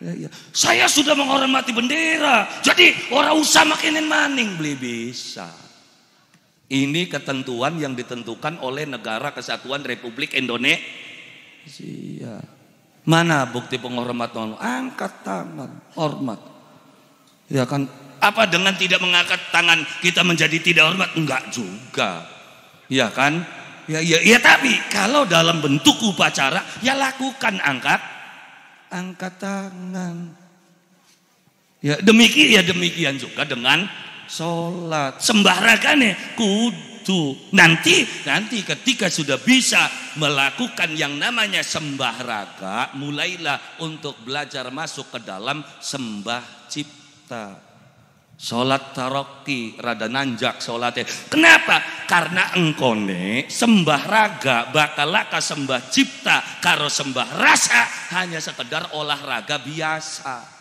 Ya, ya. Saya sudah menghormati bendera. Jadi orang usah makinin maning beli bisa. Ini ketentuan yang ditentukan oleh Negara Kesatuan Republik Indonesia. Iya. Mana bukti penghormat Angkat tangan, hormat. Ya kan? Apa dengan tidak mengangkat tangan kita menjadi tidak hormat? Enggak juga. Ya kan? Ya, ya, ya tapi kalau dalam bentuk upacara ya lakukan angkat angkat tangan. Ya demikian ya demikian juga dengan sholat sembarangannya kudu itu. Nanti, nanti ketika sudah bisa melakukan yang namanya sembah raga, mulailah untuk belajar masuk ke dalam sembah cipta. Sholat taroki rada nanjak sholatnya. Kenapa? Karena engkone sembah raga bakal sembah cipta. Karo sembah rasa hanya sekedar olahraga biasa.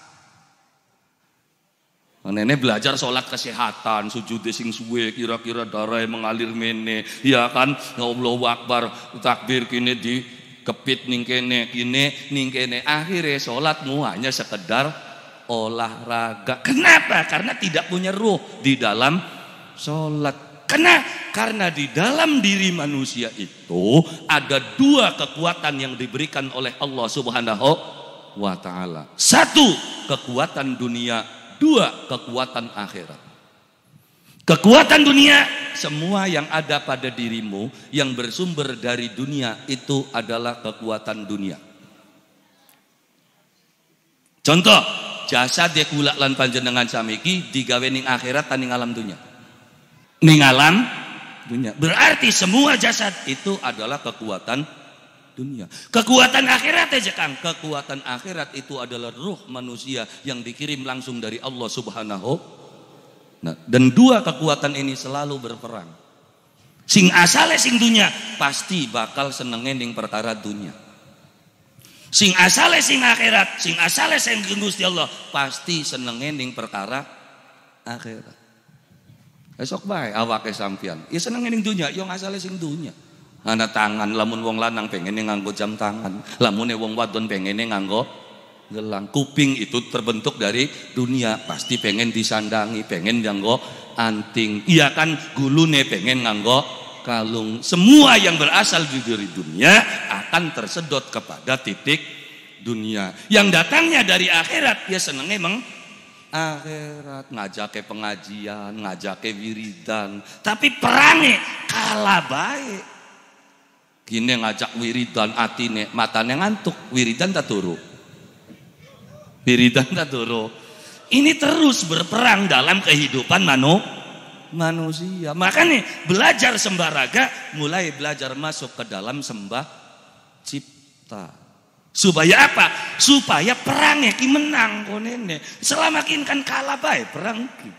Nenek belajar sholat kesehatan, sujud sing suwe, kira-kira darah yang mengalir mene, ya kan? Ya Allah Akbar, takbir kini di kepit ning kene, kini ning kene. Akhirnya sholatmu hanya sekedar olahraga. Kenapa? Karena tidak punya ruh di dalam sholat. Kena karena di dalam diri manusia itu ada dua kekuatan yang diberikan oleh Allah Subhanahu wa taala. Satu, kekuatan dunia Dua, kekuatan akhirat. Kekuatan dunia, semua yang ada pada dirimu yang bersumber dari dunia itu adalah kekuatan dunia. Contoh, jasa dia kulak lan panjenengan samiki digawe ning akhirat taning alam dunia. Ning alam dunia. Berarti semua jasad itu adalah kekuatan dunia. Kekuatan akhirat aja Kang. Kekuatan akhirat itu adalah ruh manusia yang dikirim langsung dari Allah Subhanahu. Nah, dan dua kekuatan ini selalu berperang. Sing asale sing dunia pasti bakal seneng ending perkara dunia. Sing asale sing akhirat, sing asale sing Gusti Allah pasti seneng ending perkara akhirat. Esok baik awak sampean. Ya seneng ending dunia, yang asale sing dunia. Ana tangan lamun wong lanang pengen nganggo jam tangan, lamune wong wadon pengen nganggo gelang. Kuping itu terbentuk dari dunia, pasti pengen disandangi, pengen nganggo anting. Iya kan gulune pengen nganggo kalung. Semua yang berasal dari dunia akan tersedot kepada titik dunia. Yang datangnya dari akhirat dia seneng emang akhirat Ngajak ke pengajian ngajak ke wiridan tapi perangi kalah baik Gini ngajak wiridan atine, matanya ngantuk, wiridan tak turu. Wiridan tak turu. Ini terus berperang dalam kehidupan manu, manusia. Makanya belajar sembaraga, mulai belajar masuk ke dalam sembah cipta. Supaya apa? Supaya perangnya ki menang konene. Selama kini kan kalah baik perang ki.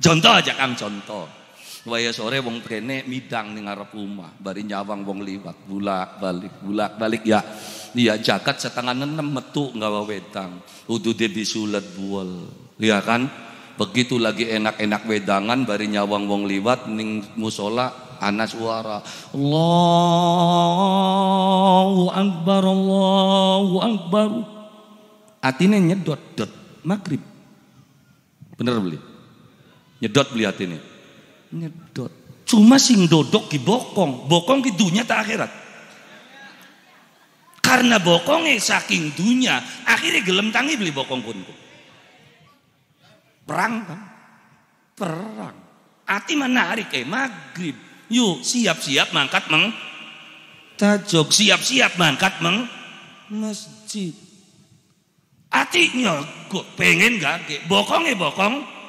Contoh aja Kang contoh. Waya sore wong kene midang ning ngarep rumah, bari nyawang wong liwat, bulak-balik, bulak-balik ya. Iya jakat setengah nenem metu nggawa wedang. Udude disulet buol, ya kan? Begitu lagi enak-enak wedangan bari nyawang wong liwat ning musola anas suara Allahu akbar Allahu akbar atine nyedot dot magrib, bener beli nyedot beli atine nyedot. Cuma sing dodok ki bokong, bokong ki dunia tak akhirat. Karena bokongnya saking dunia, akhirnya gelem tangi beli bokong kunku. Perang kan? Perang. Ati menarik eh maghrib. Yuk siap-siap mangkat meng tajok siap-siap mangkat meng masjid. Ati nyogok pengen gak? Bokongnya bokong. -bokong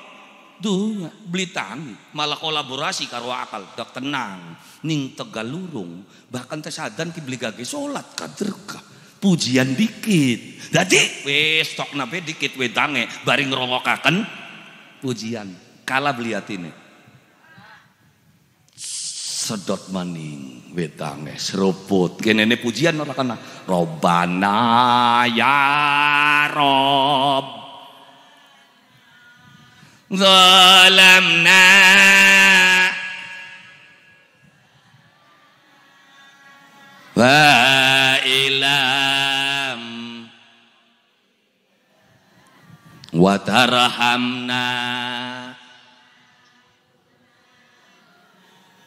dunya Blitan malah kolaborasi karo akal dak tenang ning tegalurung bahkan tesadan ki beli gage salat kaderka pujian dikit jadi wis tok nabe dikit wedange bari ngrungokaken pujian kala beliatine sedot maning wedange seruput kene pujian ora kena robana ya rob ظلمنا وإن وترحمنا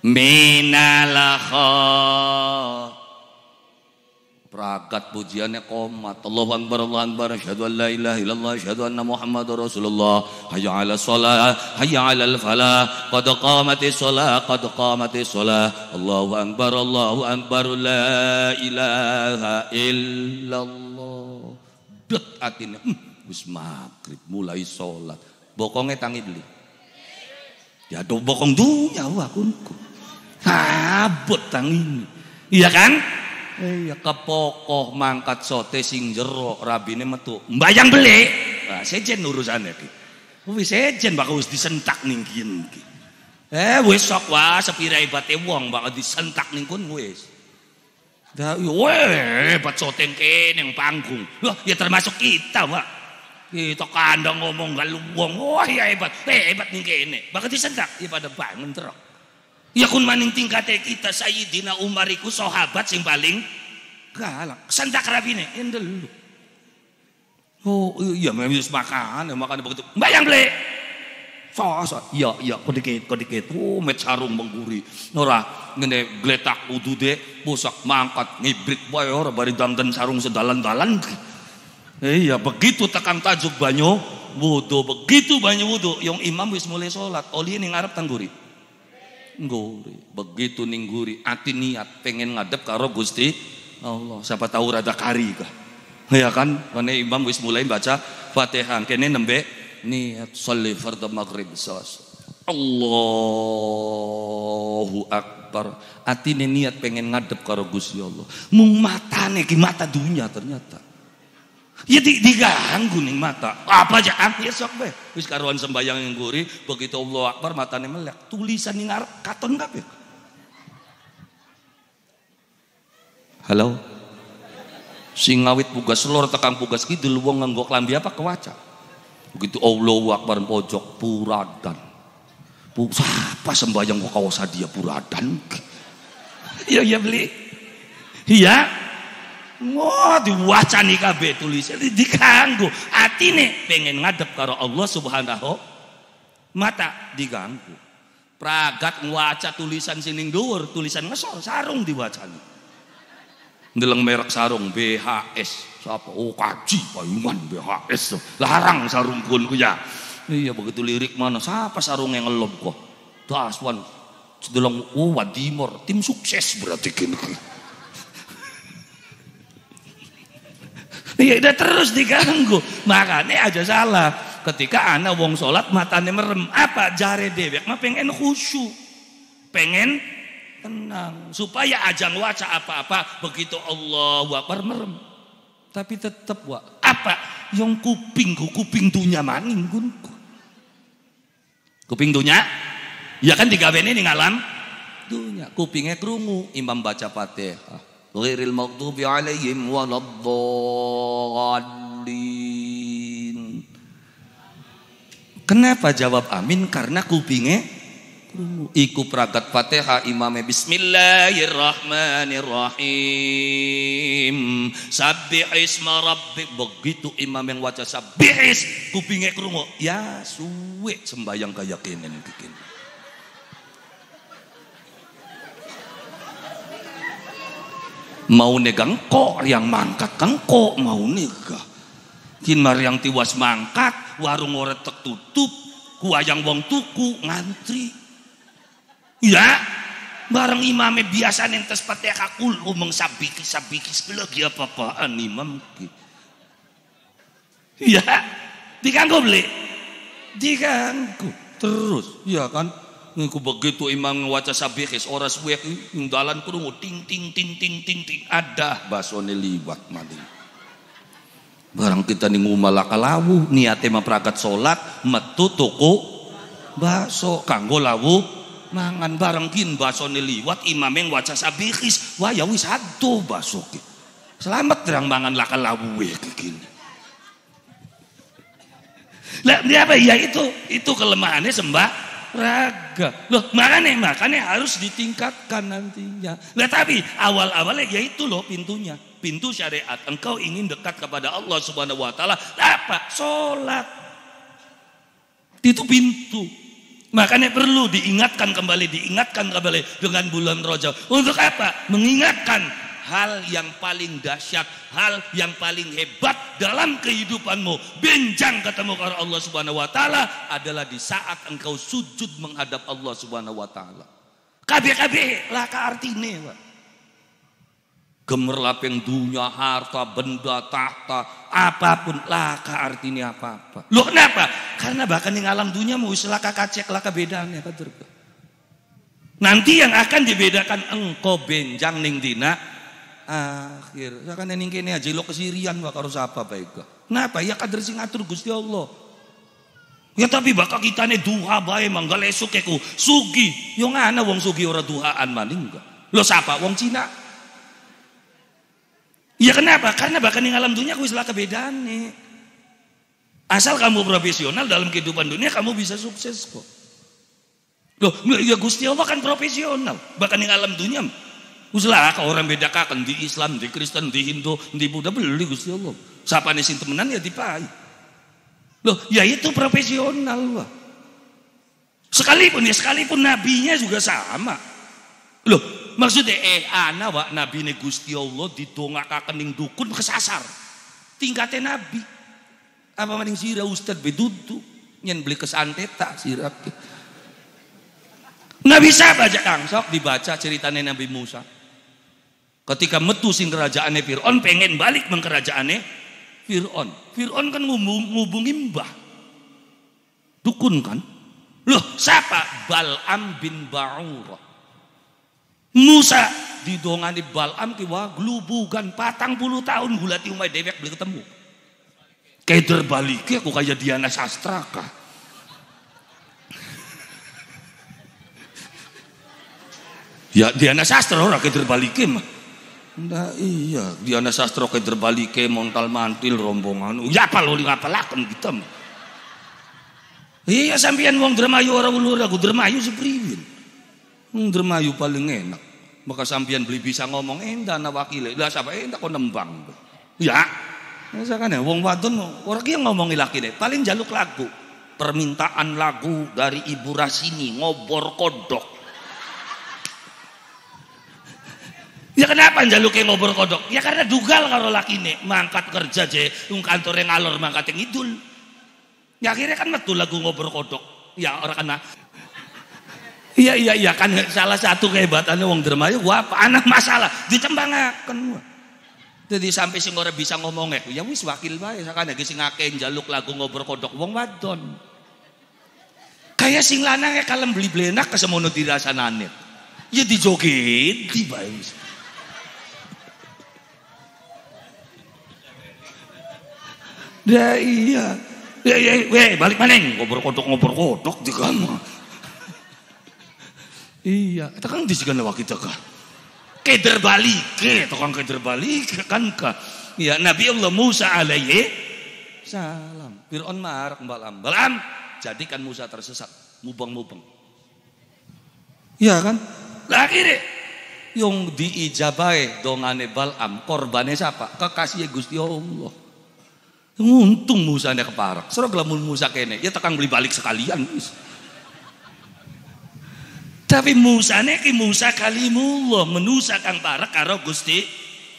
من الخوف Rakat pujiannya komat. Allahu akbar, Allahu akbar. Asyhadu an la ilaha illallah, asyhadu anna Muhammadar Rasulullah. Hayya 'ala shalah, hayya al falah. Qad qamati shalah, qad qamati shalah. Allahu akbar, Allahu akbar. La ilaha illallah. Dut atine. Hmm, wis maghrib mulai salat. Bokonge tangi beli Ya do bokong dunya wakunku. Habut tangi. Iya kan? Iya kepokoh mangkat sote sing jero rabine metu. Mbayang beli. Nah, sejen urusan iki. Kuwi sejen bakal wis disentak ning iki. Eh wis sok wae sepira ibate wong bakal disentak ning kun wis. Da iya, weh hebat soteng kene panggung. Wah, ya termasuk kita, Pak. Kita kandang ngomong galu wong. Wah, ya hebat. Eh, hebat ning kene. Bakal disentak ya pada bangun terus. Ya kun maning tingkate kita Sayyidina Umar iku sahabat sing paling galak. Sandak rabine endel. Oh iya memang wis makan, makan begitu. Bayang ble. Fasa. Iya iya kedikit kedikit. Oh met sarung mengguri. Nora ngene gletak udude busak mangkat ngibrit wae ora bari sarung sedalan-dalan. Iya begitu tekan tajuk banyu wudu begitu banyu wudu yang imam wis mulai sholat. oli oh, ini ngarep tangguri ngguri begitu ningguri ati niat pengen ngadep karo Gusti Allah siapa tahu rada kari ka. ya kan mana imam wis mulai baca Fatihah kene nembe niat sholli fardhu maghrib Allahu akbar ati niat pengen ngadep karo Gusti Allah mung matane ki mata dunia ternyata Ya di, diganggu nih mata. Apa aja ah ya sok be. Wis karuan sembayang yang gurih, begitu Allah Akbar matanya melek. Tulisan ning ngarep katon be? Halo. Sing ngawit pugas lor tekang pugas kidul wong nganggo klambi apa kewaca. Begitu Allah Akbar pojok puradan. Pu, apa sembayang kok kawas dia puradan? Iya [LAUGHS] iya beli. Iya, Wah, diwacani kabeh Jadi diganggu. nih pengen ngadep karo Allah Subhanahu mata diganggu. Pragat ngwaca tulisan sining dur. tulisan ngesor sarung diwacani. Ndeleng merek sarung BHS. siapa Oh, kaji payungan BHS. Larang sarung pun ya. Iya begitu lirik mana siapa sarung yang ngelom kok. Daswan sedelong oh, Wadimor, tim sukses berarti gini. Iya, dia terus diganggu. Makanya aja salah. Ketika anak wong sholat matanya merem. Apa? Jare dewek mah pengen khusyuk. Pengen tenang. Supaya aja waca apa-apa. Begitu Allah wakar merem. Tapi tetap wak. Apa? Yang kupingku, kuping dunia maning gunku. Kuping dunia? Ya kan digawain ini ngalam. Dunia, kupingnya kerungu. Imam baca pateh. غير المغضوب عليهم ولا الضالين Kenapa jawab amin? Karena kupingnya Iku pragat fatihah imamnya Bismillahirrahmanirrahim Sabih isma rabbi Begitu imam yang wajah sabih Kupingnya kerungu Ya suwe sembayang kayak ini mau negang kok yang mangkat kan kok mau nega kin yang tiwas mangkat warung orang tertutup yang wong tuku ngantri ya bareng imamnya biasa nentes fatihah kul umeng sabiki sabiki sebelah apa apaan imam ya diganggu beli diganggu terus ya kan Ku begitu imam waca sabihis orang suwek dalan krungu ting ting ting ting ting ting ada basone liwat mati. Barang kita nih ngumalak lawu niate mah prakat metu toko baso kanggo lawu mangan barang kin basone liwat imam yang waca sabihis wah ya wis satu baso selamat terang mangan laka lawu kegini. Lah dia apa? Ya itu, itu kelemahannya sembah raga. Loh, makanya makanya harus ditingkatkan nantinya. Nah, tapi awal-awalnya ya itu loh pintunya. Pintu syariat. Engkau ingin dekat kepada Allah Subhanahu wa taala, apa? Salat. Itu pintu. Makanya perlu diingatkan kembali, diingatkan kembali dengan bulan Rajab. Untuk apa? Mengingatkan hal yang paling dahsyat, hal yang paling hebat dalam kehidupanmu. Benjang ketemu karena Allah Subhanahu wa taala adalah di saat engkau sujud menghadap Allah Subhanahu wa taala. Kabeh-kabeh lah ka artine, Pak. yang dunia, harta, benda, tahta, apapun lah ka artine apa-apa. Loh kenapa? Karena bahkan yang alam dunia mau selaka kacek lah kebedaannya, Pak. Nanti yang akan dibedakan engkau benjang ning dina akhir. Ya kan nening kene aja lo kesirian wa karo sapa baik. Napa ya kader sing ngatur Gusti Allah. Ya tapi bakal kita nih duha bae manggal esok keku sugi. Yo ya, ngana wong sugi ora duhaan maning enggak. Lo siapa wong Cina? Ya kenapa? Karena bahkan di alam dunia kuislah istilah kebedaan nih. Asal kamu profesional dalam kehidupan dunia kamu bisa sukses kok. Loh, ya, ya Gusti Allah kan profesional. Bahkan di alam dunia Uslah orang kakan di Islam, di Kristen, di Hindu, di Buddha beli Gusti Allah. Siapa nih temenan ya dipai. Loh, ya itu profesional loh. Sekalipun ya sekalipun nabinya juga sama. Loh, maksudnya eh ana wak nabi Gusti Allah didongakaken yang dukun kesasar. Tingkatnya nabi. Apa maning sira ustad bedudu nyen beli kesanteta sirap. Nabi Saba aja Sok dibaca ceritanya Nabi Musa. Ketika metu sing kerajaannya Fir'aun pengen balik meng kerajaannya Fir'aun. Fir'aun kan ngubungi mbah. Dukun kan? Loh siapa? Bal'am bin Ba'ur Musa didongani Bal'am kiwa glubugan patang puluh tahun gulati umai dewek beli ketemu. Keder balik ya kok kayak Diana Sastraka. Ya Diana Sastra orang keder balikin mah. Nah, iya, Diana Sastro ke Derbalike montal mantil rombongan. Anu, ya apa lo ngapalakeun kitu kita Iya sampean wong dermayu orang ulur aku dermayu sepriwin. Wong dermayu paling enak. Maka sampean beli bisa ngomong endah na wakile. Lah siapa endah kok nembang. Ya. Misalkan ya wong wadon orang yang ngomong deh paling jaluk lagu. Permintaan lagu dari Ibu Rasini ngobor kodok. Ya kenapa njaluke ngobrol kodok? Ya karena dugal kalau laki ini mangkat kerja je, kantor yang ngalor mangkat ngidul. Ya akhirnya kan metu lagu ngobrol kodok. Ya orang kena. Iya iya iya kan salah satu kehebatannya wong Dermayu gua apa anak masalah dicembangaken gua. Jadi sampai sing ora bisa ngomong ya, ya wis wakil bae sakane sing akeh njaluk lagu ngobrol kodok wong wadon. Kayak sing lanang ya, kalem beli belenak kesemono dirasanane. Ya dijogeti bae Da ya, iya. Ya ya we ya, balik maning Ngobrol kodok ngobrol kodok di kamar. iya, itu kan disikan lewat kita kan. Keder balik, itu kan keder balik kan ka. Ya Nabi Allah Musa alaihi salam. Fir'aun marak Balam. Balam jadikan Musa tersesat, mubang mubang Iya kan? Lah akhirnya yang diijabai dongane Balam, korbannya siapa? Kekasih Gusti Allah. Untung Musa ini keparak. Serok gelamun musa kene, ya tekan beli balik sekalian. Tapi Musa ki musa kalimullah menusa kang parak karo Gusti.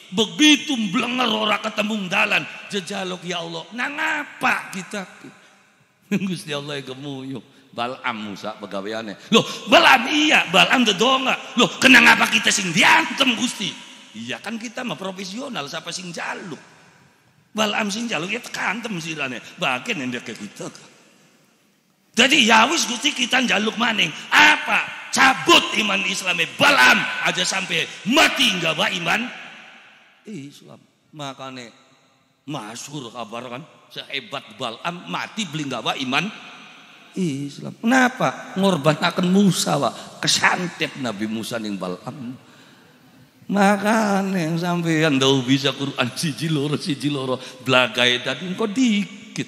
Begitu blenger ora ketemu dalan, jejaluk ya Allah. Nah apa kita? [LAUGHS] Gusti Allah yang gemuyuk, Balam Musa pegawaiannya. Loh, Balam iya, Balam dedonga. Loh, kenapa kita sing diantem Gusti? Iya kan kita mah profesional, siapa sing jaluk. Balam sing jaluk ya tekan tem sirane. yang dekat kita. Jadi ya wis Gusti kita jaluk maning. Apa? Cabut iman Islamnya. Balam aja sampai mati nggak bawa iman Islam. Makanya masyhur kabar kan sehebat Balam mati beli nggak bawa iman Islam. Kenapa? Ngorban akan Musa wa kesantet Nabi Musa yang Balam. Makane sampean tahu bisa Quran siji loro siji loro blagai tadi engkau dikit.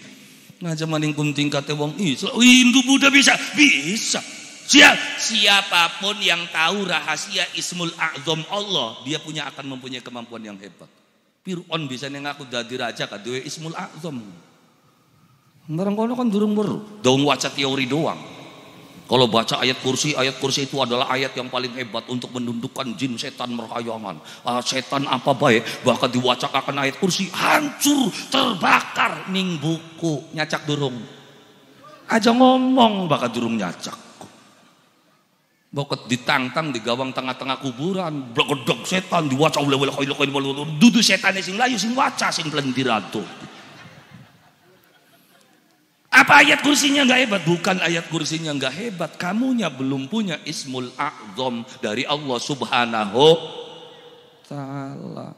Nah zaman maning kum tingkate wong iso. Hindu Buddha bisa, bisa. Siap. Siapapun yang tahu rahasia Ismul Azam Allah, dia punya akan mempunyai kemampuan yang hebat. Fir'aun bisa nengaku dadi raja dua Ismul Azam. Barangkali kan durung weruh, daun waca teori doang. Kalau baca ayat kursi, ayat kursi itu adalah ayat yang paling hebat untuk menundukkan jin setan merayangan. Uh, ah, setan apa baik, bahkan diwacakakan ayat kursi, hancur, terbakar, ning buku, nyacak durung. Aja ngomong bahkan durung nyacak. Bokot ditantang di gawang tengah-tengah kuburan, blogedog setan diwaca oleh oleh koil koil duduk setan sing layu sing wacah sing pelentir atuh. Apa ayat kursinya nggak hebat? Bukan ayat kursinya nggak hebat. Kamunya belum punya ismul a'zom dari Allah subhanahu ta'ala.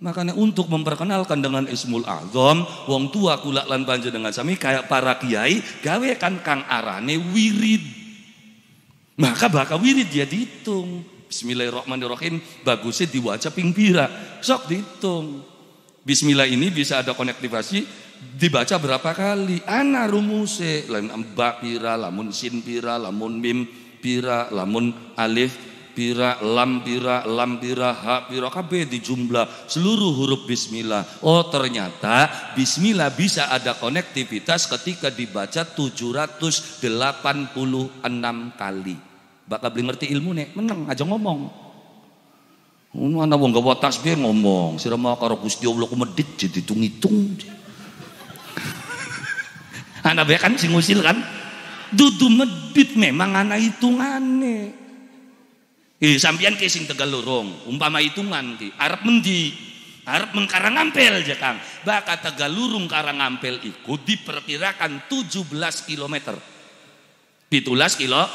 Makanya untuk memperkenalkan dengan ismul a'zom, wong tua kulak lan dengan sami kayak para kiai gawe kan kang arane wirid. Maka bakal wirid dia dihitung. Bismillahirrahmanirrahim bagusnya diwajah pingpira Sok dihitung. Bismillah ini bisa ada konektivasi dibaca berapa kali? Ana rumuse lamun mbak pira, lamun sin pira, lamun mim pira, lamun alif pira, lam pira, lam pira, ha pira kabeh jumlah seluruh huruf bismillah. Oh, ternyata bismillah bisa ada konektivitas ketika dibaca 786 kali. Bakal beli ngerti ilmu nek, meneng aja ngomong. Ana wong buat tasbih ngomong, sira mau karo Gusti Allah medit jadi hitung-hitung anak bae kan sing usil kan dudu medit memang anak hitungan eh sampian ke sing tegal lorong umpama hitungan ki arep mendi arep mengkarang ampel aja kang baka tegalurung karang ampel ya, itu diperkirakan 17 km pitulas kilo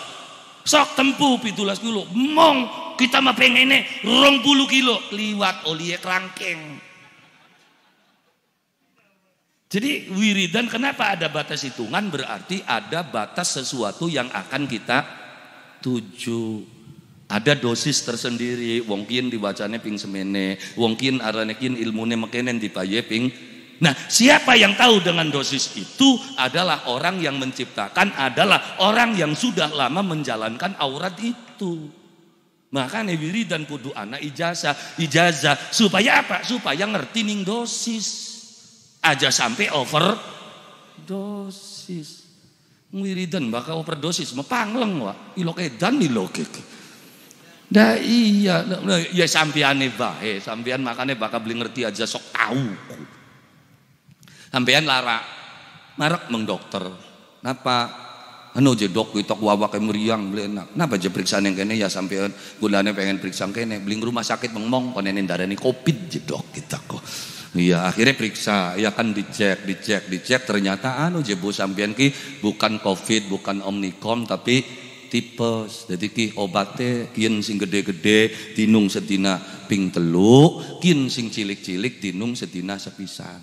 sok tempuh pitulas kilo mong kita mah pengene rong puluh kilo liwat oliye kerangkeng jadi wiridan kenapa ada batas hitungan berarti ada batas sesuatu yang akan kita tuju. Ada dosis tersendiri, wongkin dibacanya ping semene, wongkin aranekin ilmune mekenen dipaye ping. Nah, siapa yang tahu dengan dosis itu adalah orang yang menciptakan, adalah orang yang sudah lama menjalankan aurat itu. Maka wiridan kudu anak ijazah, ijazah supaya apa? Supaya ngerti ning dosis. Aja sampai over dosis Wiridan bakal overdosis, mepangleng wa. Ilok edan ilok dah iya, ya sampeane bae, sampean makane bakal beli ngerti aja sok tahu. Sampean lara marek meng dokter. Napa? Anu je dok kita yang meriang beli enak. Napa je periksa yang kene ya sampean gulane pengen periksa kene beli rumah sakit mengmong konenin darah ini covid je dok kita kok. Iya, akhirnya periksa, ya kan dicek, dicek, dicek. Ternyata anu jebu sampean ki bukan COVID, bukan Omnicom, tapi tipes. Jadi ki obatnya kian sing gede-gede, tinung setina ping teluk, kian sing cilik-cilik, tinung setina sepisan.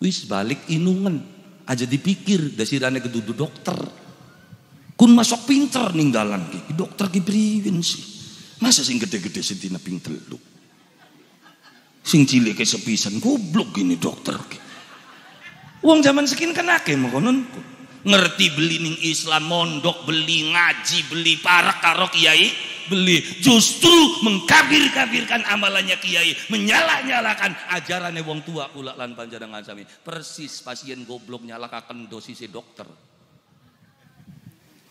Wis balik inungan, aja dipikir, dasirane kedudu dokter. Kun masuk pinter ninggalan ki, dokter ki sih. Masa sing gede-gede setina ping teluk. Sing cilik ke sepisan goblok gini dokter. Uang zaman sekin ya, kan akeh mengkonon. Ngerti beli ning Islam mondok beli ngaji beli para karok kiai beli justru mengkabir-kabirkan amalannya kiai menyalah-nyalakan ajarannya wong tua kula lan panjenengan sami persis pasien goblok nyalakaken dosis dokter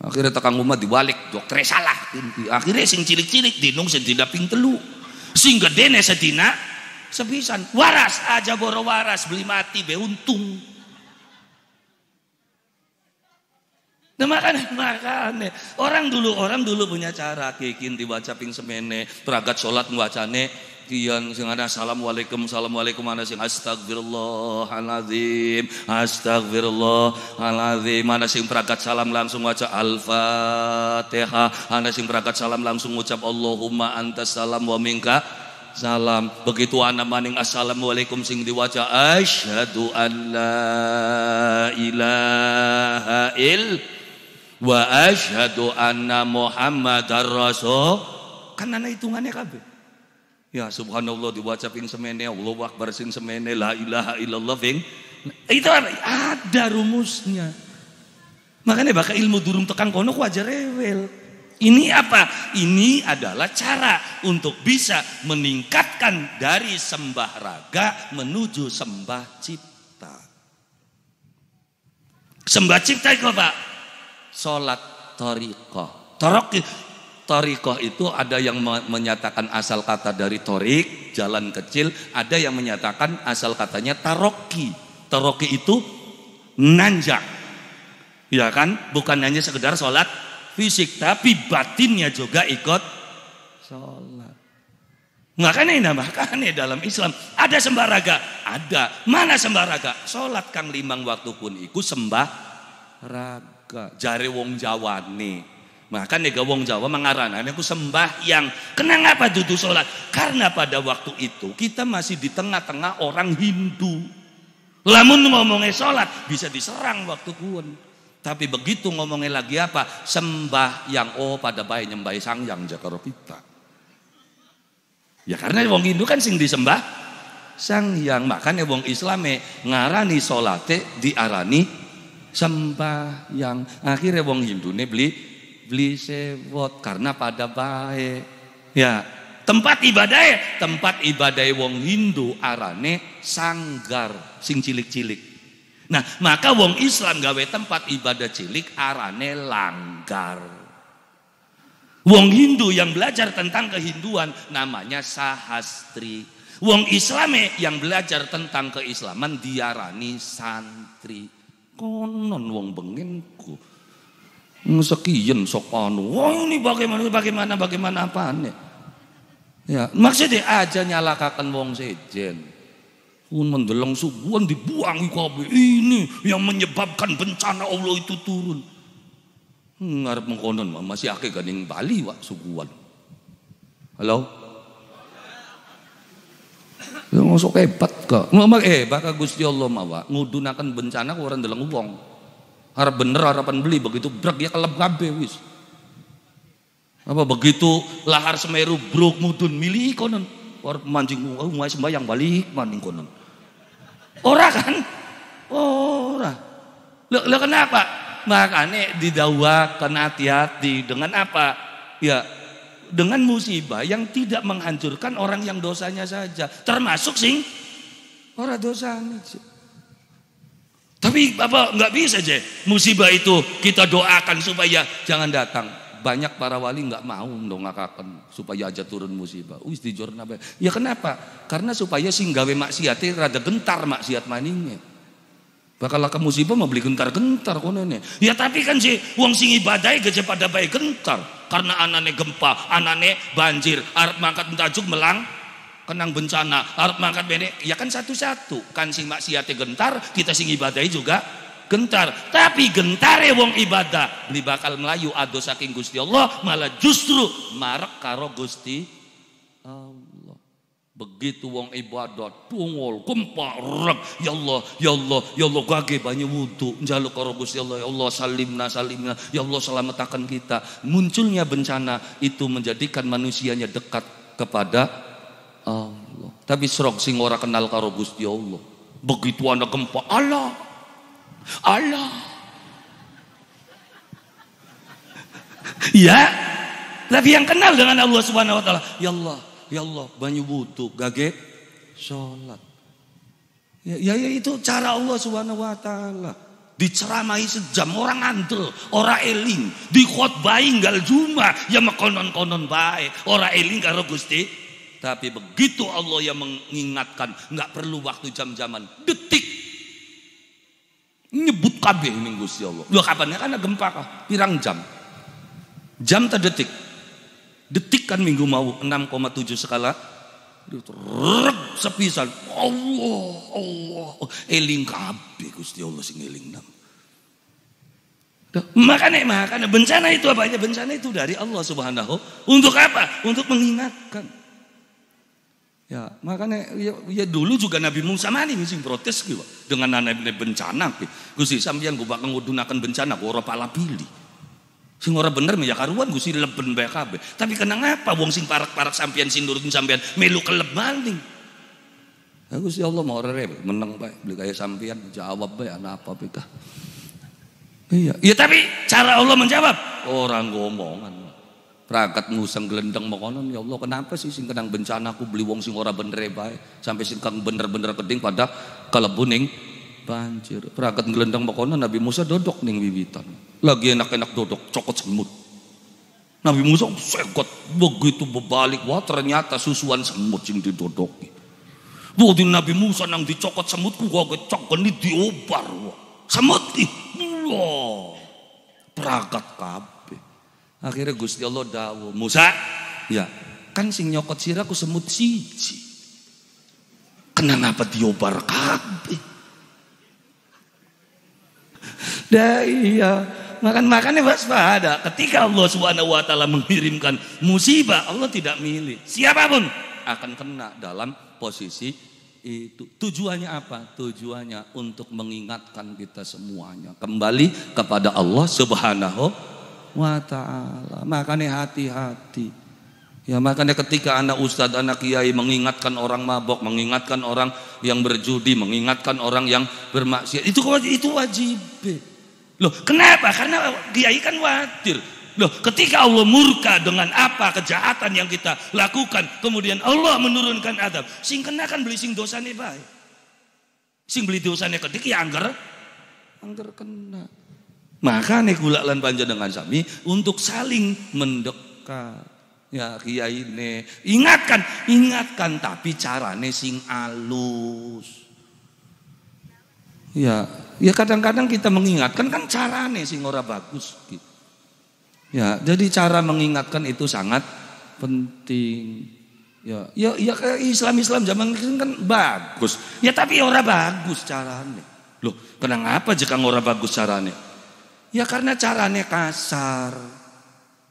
akhirnya tekan umat dibalik dokter salah akhirnya sing cilik-cilik dinung sing tidak ping telu sing gedene sedina Sebisan waras aja boro waras beli mati be untung Nah makanya, makan orang dulu orang dulu punya cara kikin dibaca ping semene teragat sholat ngwacane kian sing ada salam assalamualaikum mana sing astagfirullahaladzim astagfirullahaladzim mana sing teragat salam langsung baca al-fatihah ada sing teragat salam langsung ngucap Allahumma antas salam wa minkah salam begitu anak maning assalamualaikum sing diwaca asyhadu an la ilaha il wa asyhadu anna muhammadar rasul kan ana hitungannya kabeh ya subhanallah diwaca ping semene Allahu akbar sing semene la ilaha illallah ping itu ada rumusnya makanya bakal ilmu durung tekan kono wajar rewel ini apa? Ini adalah cara untuk bisa meningkatkan dari sembah raga menuju sembah cipta. Sembah cipta itu apa? Sholat toriqoh. Toriqoh torikoh itu ada yang menyatakan asal kata dari torik, jalan kecil. Ada yang menyatakan asal katanya taroki. Taroki itu nanjak. Ya kan? Bukan hanya sekedar sholat fisik tapi batinnya juga ikut sholat. Makanya ini makanya dalam Islam ada sembaraga, ada. Mana sembaraga? Sholat kang limang waktu pun iku sembah raga. Jari wong Jawa nih. Makanya gak wong Jawa mengarana. aku sembah yang kenang apa dudu sholat? Karena pada waktu itu kita masih di tengah-tengah orang Hindu. Lamun ngomongnya sholat bisa diserang waktu pun. Tapi begitu ngomongnya lagi apa? Sembah yang oh pada bayi nyembah sang yang jakaro pita. Ya karena wong Hindu kan sing disembah sang yang makanya wong Islame ngarani solate diarani sembah yang akhirnya wong Hindu ne beli beli sewot karena pada bayi. Ya tempat ibadah tempat ibadah wong Hindu arane sanggar sing cilik-cilik Nah, maka wong Islam gawe tempat ibadah cilik arane langgar. Wong Hindu yang belajar tentang kehinduan namanya sahastri. Wong Islame yang belajar tentang keislaman diarani santri. Konon wong bengenku. Sekian sok anu. Wah ini bagaimana bagaimana bagaimana apaan ya? Ya, maksudnya aja nyalakakan wong sejen. Un mendelang subuhan dibuang kabeh. Ini yang menyebabkan bencana Allah itu turun. Hmm, ngarep mengkonon masih akeh ganding Bali wak subuhan. Halo? Ya masuk hebat kak Ngomong hebat kak Gusti Allah mawa. Ngudunakan bencana orang dalam uang. Harap bener harapan beli begitu brek dia ya kelep kabe wis. Apa begitu lahar Semeru brok mudun milih konon. Orang mancing oh, mulai sembahyang balik maning konon. Ora kan? Ora. Lo, lo kenapa? Makanya didawakan hati-hati dengan apa? Ya dengan musibah yang tidak menghancurkan orang yang dosanya saja, termasuk sing orang dosanya. Tapi apa nggak bisa je musibah itu kita doakan supaya jangan datang banyak para wali nggak mau dong ngakakan supaya aja turun musibah. Wis di apa? Ya kenapa? Karena supaya singgawe maksiate rada gentar maksiat maningnya. Bakal ke musibah mau beli gentar-gentar konone. Ya tapi kan sih wong sing ibadahe gece pada baik gentar karena anane gempa, anane banjir, arep mangkat tajuk melang kenang bencana, arep mangkat bene, ya kan satu-satu. Kan sing maksiate gentar, kita sing ibadahe juga gentar tapi gentare wong ibadah beli bakal melayu ado saking Gusti Allah malah justru marek karo Gusti Allah begitu wong ibadah tungol gempa ya Allah ya Allah ya Allah gage banyak wudhu njaluk karo Gusti Allah ya Allah salimna salimna ya Allah selamatkan kita munculnya bencana itu menjadikan manusianya dekat kepada Allah tapi serok sing ora kenal karo Gusti Allah begitu anda gempa Allah Allah. Ya. Tapi yang kenal dengan Allah Subhanahu wa taala, ya Allah, ya Allah, banyak butuh gage, sholat, Ya, ya, ya itu cara Allah Subhanahu wa taala. Diceramahi sejam orang antel, orang eling, dikhotbahi gal Jumat ya mekonon-konon baik, orang eling karo Gusti. Tapi begitu Allah yang mengingatkan, nggak perlu waktu jam-jaman, detik nyebut kabeh ning Gusti Allah. Lho kabarnya kan gempa kah? Pirang jam? Jam ta detik? Detik kan minggu mau 6,7 skala Rep sepisan. Allah, Allah. Eling kabeh Gusti Allah sing eling nam. Makanya, makanya bencana itu apa aja? Bencana itu dari Allah Subhanahu. Untuk apa? Untuk mengingatkan. Ya, makanya ya, ya dulu juga Nabi Musa mani sing protes gitu dengan anak bencana gitu Gusti sampeyan gue bakal ngudunakan bencana gue ora pala pilih. Sing ora bener ya karuan Gusti leben bae kabeh. Tapi kenapa wong sing parak-parak sampeyan sing nurutin sampeyan melu keleb maning. Ya Gusti Allah mau rere meneng bae beli kaya sampeyan jawab bae anak apa pika. Iya, iya tapi cara Allah menjawab orang ngomongan. Rakat ngusang gelendeng makanan ya Allah kenapa sih sing kenang bencana aku beli wong sing ora bener ya, baik sampai sing kang bener-bener keding pada kalau ning banjir. perangkat gelendeng makanan Nabi Musa dodok ning wibitan Lagi enak-enak dodok cokot semut. Nabi Musa segot begitu berbalik wah ternyata susuan semut sing didodok Bodi Nabi Musa nang dicokot semut ku gak cokot ini diobar wah. Semut ih. Wah. Peragat Akhirnya Gusti Allah dawuh, "Musa, ya, kan sing nyokot ku semut siji. Kenapa diobar kabeh?" Dah iya, makan-makannya waspada. Ketika Allah Subhanahu wa taala mengirimkan musibah, Allah tidak milih. Siapapun akan kena dalam posisi itu tujuannya apa? Tujuannya untuk mengingatkan kita semuanya kembali kepada Allah Subhanahu wa ta'ala. Makanya hati-hati. Ya makanya ketika anak ustadz, anak kiai mengingatkan orang mabok, mengingatkan orang yang berjudi, mengingatkan orang yang bermaksiat, itu itu wajib. Loh, kenapa? Karena kiai kan khawatir. Loh, ketika Allah murka dengan apa kejahatan yang kita lakukan, kemudian Allah menurunkan adab, sing kena kan beli sing dosane baik. Sing beli dosane ketika ya angger angger kena. Maka nih gula lan dengan sami untuk saling mendekat. Ya kiai ini ingatkan, ingatkan tapi carane sing alus. Ya, ya kadang-kadang kita mengingatkan kan carane sing ora bagus gitu. Ya, jadi cara mengingatkan itu sangat penting. Ya, ya, ya kayak Islam Islam zaman kan bagus. Ya tapi ora bagus carane. Loh, kenapa jika ora bagus carane? Ya karena caranya kasar.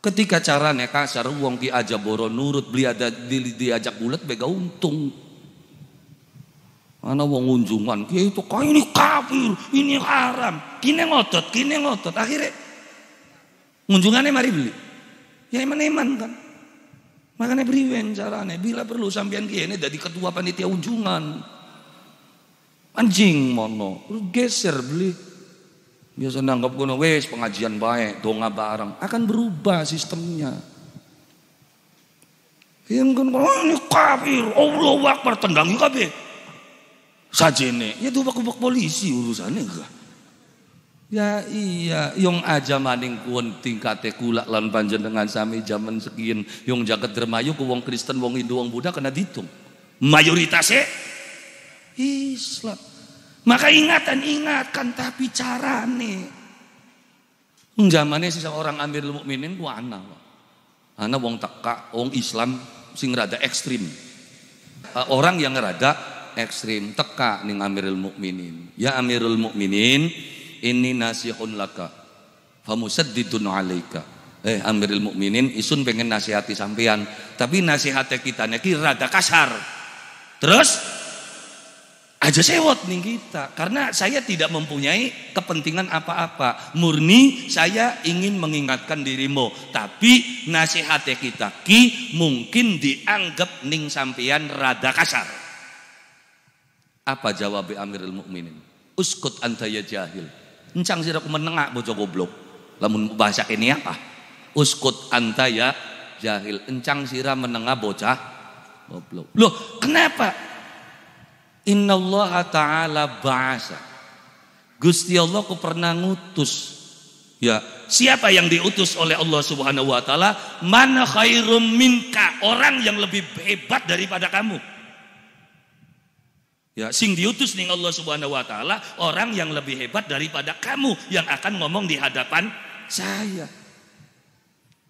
Ketika caranya kasar, uang diajak aja boro nurut, beli ada diajak bulat bega untung. Mana uang unjungan, kiai itu kau ini kafir, ini haram, kini ngotot, kini ngotot. Akhirnya unjungannya mari beli. Ya eman-eman kan. Makanya wen caranya. Bila perlu sampean kini ini jadi ketua panitia unjungan. Anjing mono, geser beli Biasa nanggap kuno, nah, wes pengajian baik, donga bareng. Akan berubah sistemnya. Yang gue kan, oh, ini kafir, Allah wak wakbar tendangi saja Sajene, ya tuh bak polisi urusannya enggak. Ya iya, yang aja maning kuon tingkate kula lan dengan sami zaman sekian, yang jaket dermayu ku wong Kristen, wong Hindu, wong Buddha kena ditung. Mayoritasnya Islam. Maka ingatan ingatkan tapi carane. Zamannya seseorang Amirul Mukminin ku ana. Ana wong teka, wong Islam sing rada ekstrim. Orang yang rada ekstrim teka ning Amirul Mukminin. Ya Amirul Mukminin, ini nasihun laka. Famusaddidun alaika. Eh Amirul Mukminin isun pengen nasihati sampean, tapi nasihatnya kita ki rada kasar. Terus aja sewot nih kita karena saya tidak mempunyai kepentingan apa-apa murni saya ingin mengingatkan dirimu tapi nasihatnya kita ki mungkin dianggap ning sampaian rada kasar apa jawab Amirul Mukminin uskut antaya jahil encang sira menengah bojo goblok lamun bahasa ini apa uskut antaya jahil encang sira menengah bocah goblok loh kenapa Inna Allah ta'ala ba'asa. Gusti Allah ku pernah ngutus. Ya, siapa yang diutus oleh Allah Subhanahu wa taala? Mana khairum minka, orang yang lebih hebat daripada kamu. Ya, sing diutus nih Allah Subhanahu wa taala orang yang lebih hebat daripada kamu yang akan ngomong di hadapan saya.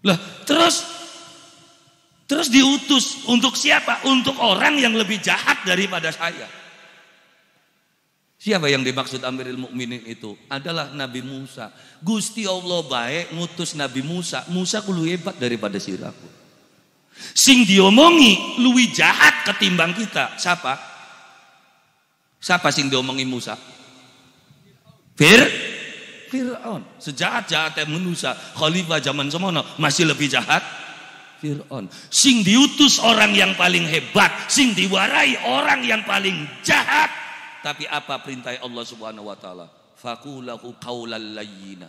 Lah, terus terus diutus untuk siapa? Untuk orang yang lebih jahat daripada saya. Siapa yang dimaksud Amirul Mukminin itu? Adalah Nabi Musa. Gusti Allah baik ngutus Nabi Musa. Musa kulu hebat daripada siraku. Sing diomongi luwi jahat ketimbang kita. Siapa? Siapa sing diomongi Musa? Fir Fir'aun. Sejahat-jahatnya manusia. Khalifah zaman semono masih lebih jahat Fir'aun. Sing diutus orang yang paling hebat, sing diwarai orang yang paling jahat tapi apa perintah Allah Subhanahu wa taala? Faqulahu qaulal layyina.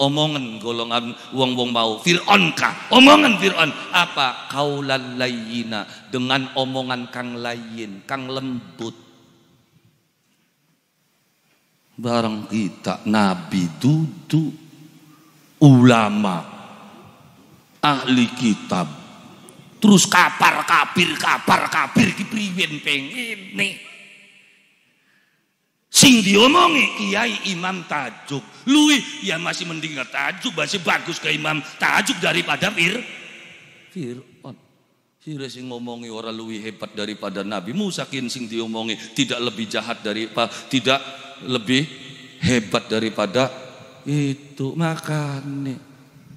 Omongan golongan wong-wong mau Fir'aun kah? Omongan Fir'aun apa? Qaulal layyina dengan omongan kang lain, kang lembut. Barang kita nabi duduk ulama ahli kitab terus kapar kapir kapar kapir kipriwen pengen nih Sing diomongi kiai imam tajuk. Lui ya masih mending tajuk masih bagus ke imam tajuk daripada Fir. on Kira sing ngomongi orang Lui hebat daripada Nabi Musa kin sing diomongi tidak lebih jahat dari tidak lebih hebat daripada itu makanya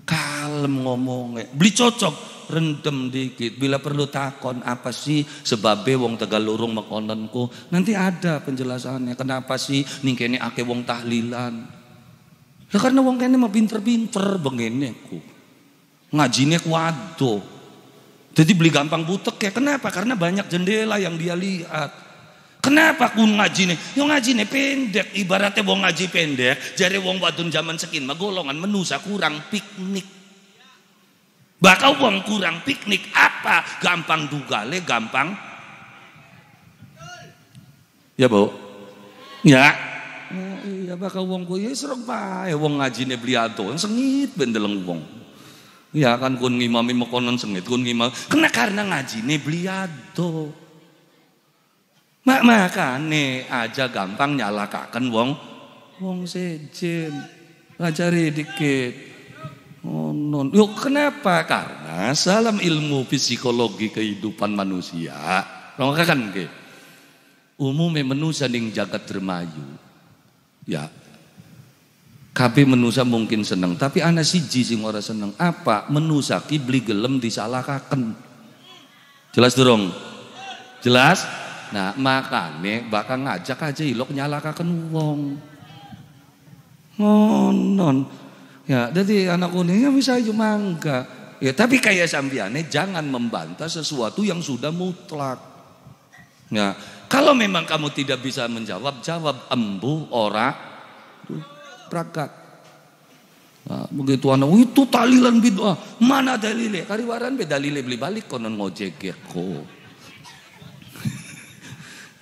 kalem ngomongnya beli cocok rendem dikit. Bila perlu takon apa sih sebabnya wong tegalurung mekonenku. Nanti ada penjelasannya. Kenapa sih ningkene ake wong tahlilan. Lah karena wong kene mah pinter-pinter bengene ku. Ngajine kuado. Jadi beli gampang butek ya. Kenapa? Karena banyak jendela yang dia lihat. Kenapa aku ngaji nih? Yo ngaji nih pendek. Ibaratnya wong ngaji pendek. jadi wong wadun zaman sekin. Magolongan menusa kurang piknik. Bakal uang kurang piknik apa? Gampang duga le gampang. Ya bu, ya. Oh, iya bakal uang gue, ya serem pak. Ya uang ngaji beli atuan sengit bendeleng uang. Ya kan kun ngimami mekonon sengit, kun ngimami. Kena karena ngaji beli atuh. Mak makane aja gampang nyalakakan wong wong sejen. Ngajari dikit. Oh, non. Yuk, kenapa? Karena dalam ilmu psikologi kehidupan manusia, kan ke? Umumnya manusia yang jagat remayu. Ya. Kabe manusia mungkin seneng, tapi anak siji sing ora seneng. Apa? Manusia ki beli gelem disalahkaken. Jelas durung? Jelas? Nah, makane bakal ngajak aja ilok nyalakaken wong. Ngonon. Oh, Ya, jadi anak kuningnya bisa cuma enggak. Ya, tapi kayak sambiane jangan membantah sesuatu yang sudah mutlak. Ya, kalau memang kamu tidak bisa menjawab, jawab embu ora prakat. Nah, ya, begitu anak oh, itu talilan bid'ah. Mana dalile? Kariwaran beda dalile beli balik konon ngojek ya ko. [LAUGHS]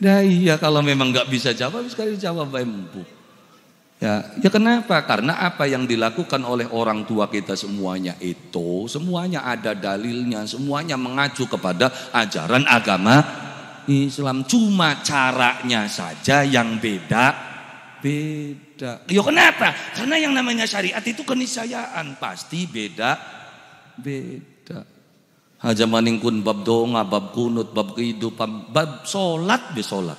Nah iya kalau memang nggak bisa jawab sekali jawab embu. Ya, ya kenapa? Karena apa yang dilakukan oleh orang tua kita semuanya itu semuanya ada dalilnya, semuanya mengacu kepada ajaran agama Islam. Cuma caranya saja yang beda beda. Ya kenapa? Karena yang namanya syariat itu keniscayaan pasti beda beda. Haja maningkun bab donga, bab kunut, bab kehidupan, bab solat be solat.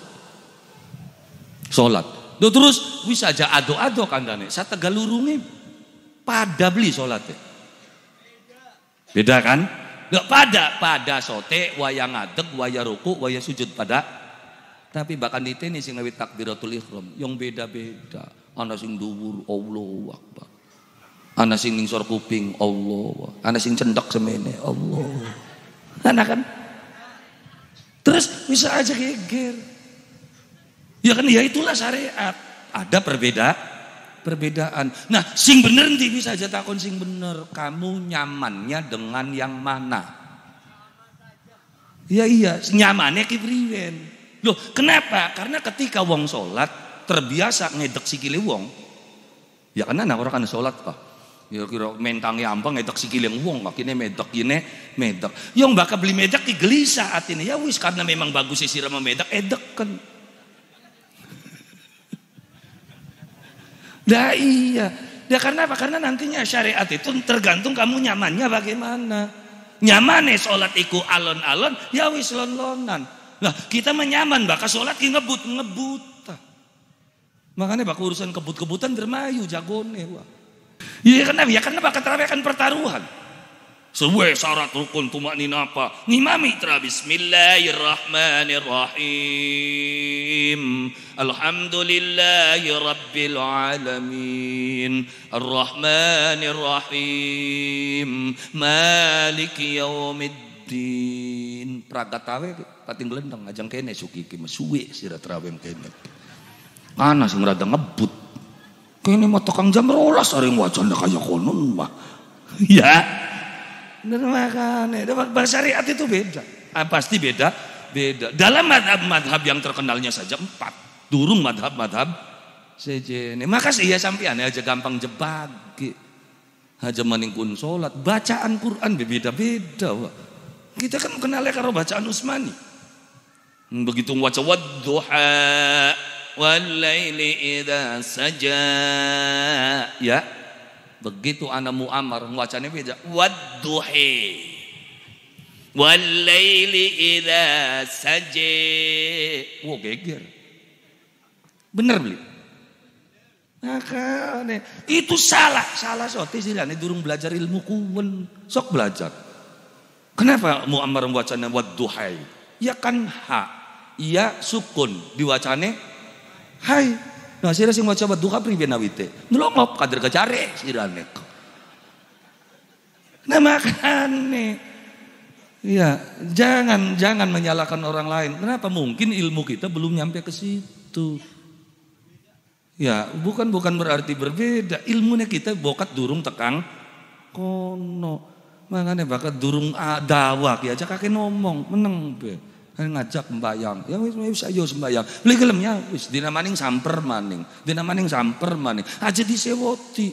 Solat Do terus wis aja ado-ado kandane. Sategalurunge pada beli solatnya Beda kan? Enggak pada, pada sote, wayang adeg wayang ruku, wayang sujud pada. Tapi bahkan di tenis yang ngawit takbiratul ikhram yang beda-beda. anak sing dubur allah wakbar. anak sing ningsor kuping Allah. anak sing cendak semene Allah. anak kan? Terus bisa aja geger. Ya kan ya itulah syariat. Ada perbeda perbedaan. Nah, sing bener nanti bisa aja takon sing bener. Kamu nyamannya dengan yang mana? Ya iya, nyamannya kibriwen. Loh, kenapa? Karena ketika wong sholat terbiasa ngedek sikile wong. Ya karena nah orang kan sholat kok. Ya kira mentangi ambang ngedek sikile wong kok kini medek kini medek. Yang bakal beli medek digelisah atine. Ya wis karena memang bagus sirama medek edek kan. Nah iya. Ya karena apa? Karena nantinya syariat itu tergantung kamu nyamannya bagaimana. Nyaman nih sholat iku alon-alon, ya wis lon-lonan. Nah kita menyaman bahkan sholat ini ngebut-ngebut. Makanya bakal urusan kebut-kebutan dermayu jagone. Iya kenapa? Ya karena bakal terapi akan pertaruhan. Sebuah syarat rukun tumak nina apa? Ngimami tera Bismillahirrahmanirrahim. Alhamdulillahirobbilalamin. Alrahmanirrahim. Alamin. Maliki yaumiddin. Pragat tawe pating gelendang ajang kene suki ki mesuwe sira trawe kene. Mana sing rada ngebut. Kene mah tukang jam rolas areng wacan kaya konon mah. [LAUGHS] ya. Dermakan, bahasa syariat itu beda. Ah, pasti beda, beda. Dalam madhab-madhab yang terkenalnya saja empat. Durung madhab-madhab sejene. Maka iya sampean ya, aja gampang jebak. Aja meningkun sholat. Bacaan Quran beda-beda. Kita kan kenalnya karena bacaan Usmani. Hmm, begitu waca wadduha walaili idha saja. Ya. Begitu anak muamar bacanya beda. Wadduhi walaili idza saje. Wo geger. Bener beli. Maka nah, itu salah, salah sote silane durung belajar ilmu kuwen, sok belajar. Kenapa muamar bacanya wadduhi? Ya kan ha, ya sukun diwacane hai. Nah, sira sing maca duha pribadi lo mau kader si sirane. Nah nih, Iya, jangan jangan menyalahkan orang lain. Kenapa? Mungkin ilmu kita belum nyampe ke situ. Ya, bukan bukan berarti berbeda. Ilmunya kita bokat durung tekang kono. Makanya bakat durung ah, dawak ya aja ngomong meneng be. Eh, ngajak sembayang. Ya wis wis ayo sembayang. Beli ya, wis dina maning samper maning. Dina maning samper maning. Aja disewoti.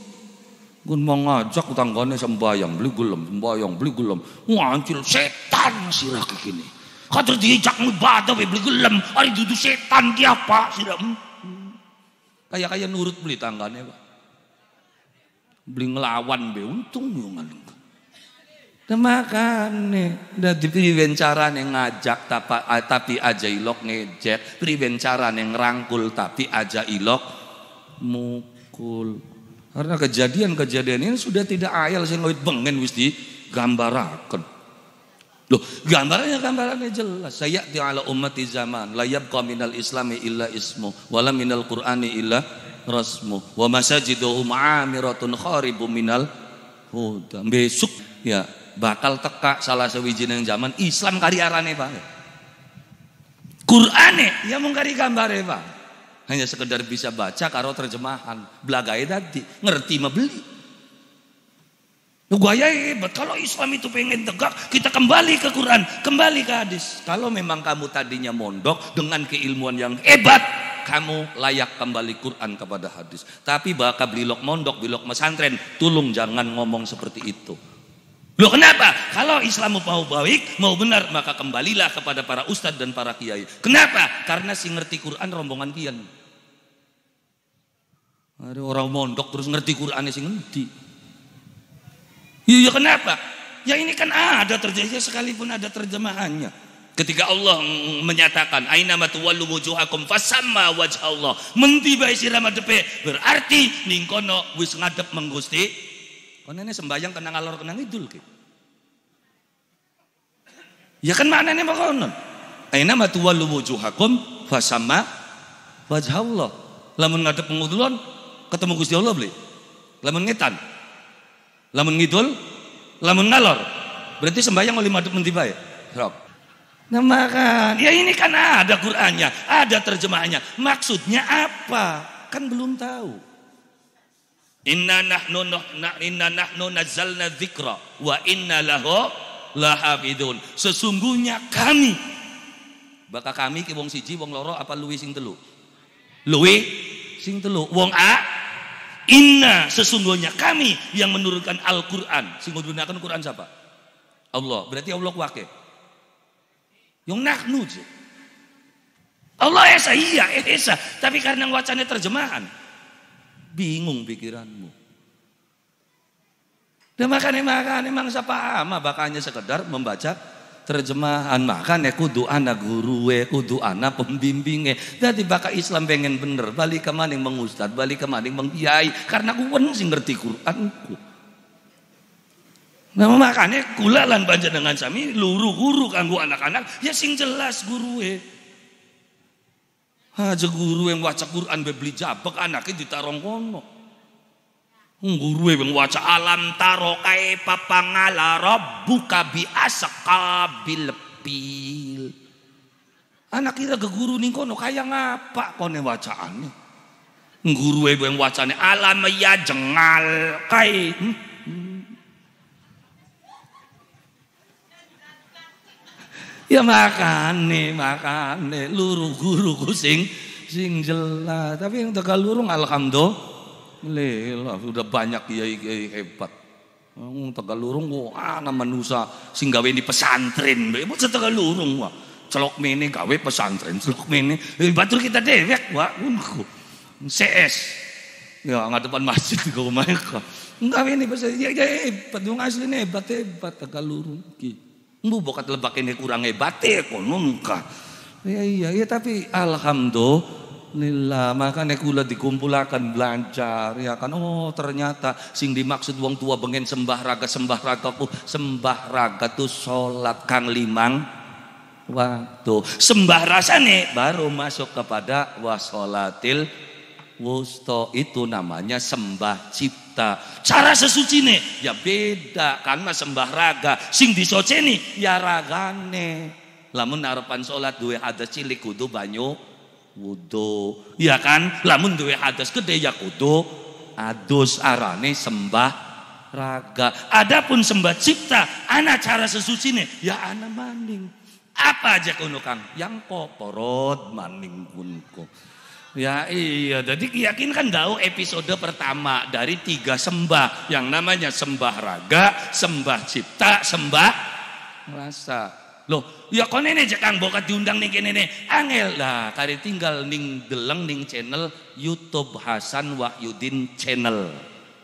Gun mau ngajak tanggane sembayang, beli gelem sembayang, beli gelem. Ngancil setan sirah kene. Kader diajak tapi beli gelem, ari dudu setan ki apa sirah. Hmm. Kayak-kayak nurut beli tanggane, Pak. Beli ngelawan be untung yo Makane dadi priwen yang ngajak tapa, tapi aja ilok ngejek, cara yang rangkul tapi aja ilok mukul. Karena kejadian-kejadian ini sudah tidak ayal sih ngawit bengen wis gambarakan, Loh, gambarannya gambarannya jelas. Saya di umat di zaman layab minal islami illa ismu wala minal qur'ani illa rasmu wa masajiduhum amiratun kharibu minal huda. Besok ya bakal teka salah yang zaman Islam kari arane Pak. Qur'ane ya mung kari ya Pak. Hanya sekedar bisa baca karo terjemahan. Belagai tadi ngerti membeli. ya hebat. Eh, kalau Islam itu pengen tegak, kita kembali ke Quran, kembali ke hadis. Kalau memang kamu tadinya mondok dengan keilmuan yang hebat, kamu layak kembali Quran kepada hadis. Tapi bakal belok mondok, belok mesantren, tolong jangan ngomong seperti itu. Loh kenapa? Kalau Islam mau baik, mau benar, maka kembalilah kepada para ustadz dan para kiai. Kenapa? Karena si ngerti Quran rombongan kian. Ada orang mondok terus ngerti Quran si ngerti. Iya, iya kenapa? Ya ini kan ada terjadi ya, sekalipun ada terjemahannya. Ketika Allah menyatakan aina matuwallu wujuhakum fasamma wajh Allah mentibai sirama depe berarti ningkono wis ngadep menggusti ini sembayang kena ngalor kena ngidul ki. Ya kan mana maknanya makonon. Aina lu wujuhakum fasama wajah Allah. Lamun ngadep pengudulan ketemu Gusti Allah beli. Lamun ngetan. Lamun ngidul, lamun ngalor. Berarti sembayang oleh madep mentiba ya. Rok. Nah makan. Ya ini kan ada Qur'annya, ada terjemahannya. Maksudnya apa? Kan belum tahu. Inna nahnu inna nahnu nazzalna dzikra wa inna lahu lahafidun. Sesungguhnya kami bakal kami ki wong siji wong loro apa luwi sing telu? Luwi sing telu. Wong A inna sesungguhnya kami yang menurunkan Al-Qur'an. Sing menurunkan Quran siapa? Allah. Berarti Allah kuake. Yang nahnu je. Allah esa iya, esa. Tapi karena wacannya terjemahan. Bingung pikiranmu. Dan nah, makan, emang siapa ama? bakanya sekedar membaca terjemahan makanya kudu anak guru guruwe kudu anak pembimbinge jadi baka Islam pengen bener balik ke yang mengustad balik ke yang mengkiai karena aku pun ngerti Quranku nah makanya kulalan baca dengan sami luru guru kanggo anak-anak ya sing jelas guruwe Aja guru yang waca Quran beli jabek anaknya ditarong kono. Guru yang waca alam taro kae papangala rabbuka bi asqa pil. Anak kira ke guru ning kono kaya ngapa kone wacaane. Guru yang wacane alam ya jengal kai. Hmm? Ya makane, makane luru guru sing sing jelas. Tapi yang tegal lurung alhamdulillah sudah banyak kiai-kiai hebat. Wong tegal lurung wah nama manusia sing gawe di pesantren. Ibu tegal lurung wah. Celok mene gawe pesantren, celok mene. Eh, Batur kita dewek wah unku. CS. Ya ngadepan masjid kok mereka. ini pesantren. Ya, ya hebat wong asline hebat hebat tegal lurung ki. Mbu bokat lebak ini kurang hebat ya eh, konon ka. iya iya iya tapi alhamdulillah maka makanya kula dikumpulakan belajar ya kan oh ternyata sing dimaksud wong tua bengen sembah raga sembah raga ku sembah raga tuh sholat kang limang waktu sembah rasa nih baru masuk kepada wasolatil wusto itu namanya sembah cipta kita. Cara ini, ya beda karena sembah raga. Sing disoceni ya ragane. Lamun narapan sholat, duwe hadas cilik kudu banyu wudu. Ya kan? Lamun duwe hadas gede ya kudu adus arane sembah raga. Adapun sembah cipta, anak cara sesuci ini, ya anak maning. Apa aja kuno kang? Yang poporod maning punko. Ya iya, jadi yakin kan tahu episode pertama dari tiga sembah yang namanya sembah raga, sembah cipta, sembah rasa. Loh, ya kon ini cekang bokat diundang nih kene nih. Angel lah, kari tinggal ning deleng ning channel YouTube Hasan Wahyudin channel.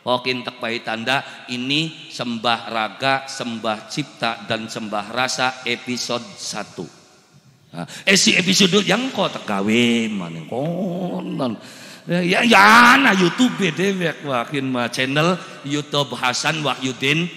Pokin oh, tek bayi tanda ini sembah raga, sembah cipta dan sembah rasa episode satu esi episode yang kau tekawe maning konon ya ya, ya na YouTube dewek wakin ma channel YouTube Hasan Wahyudin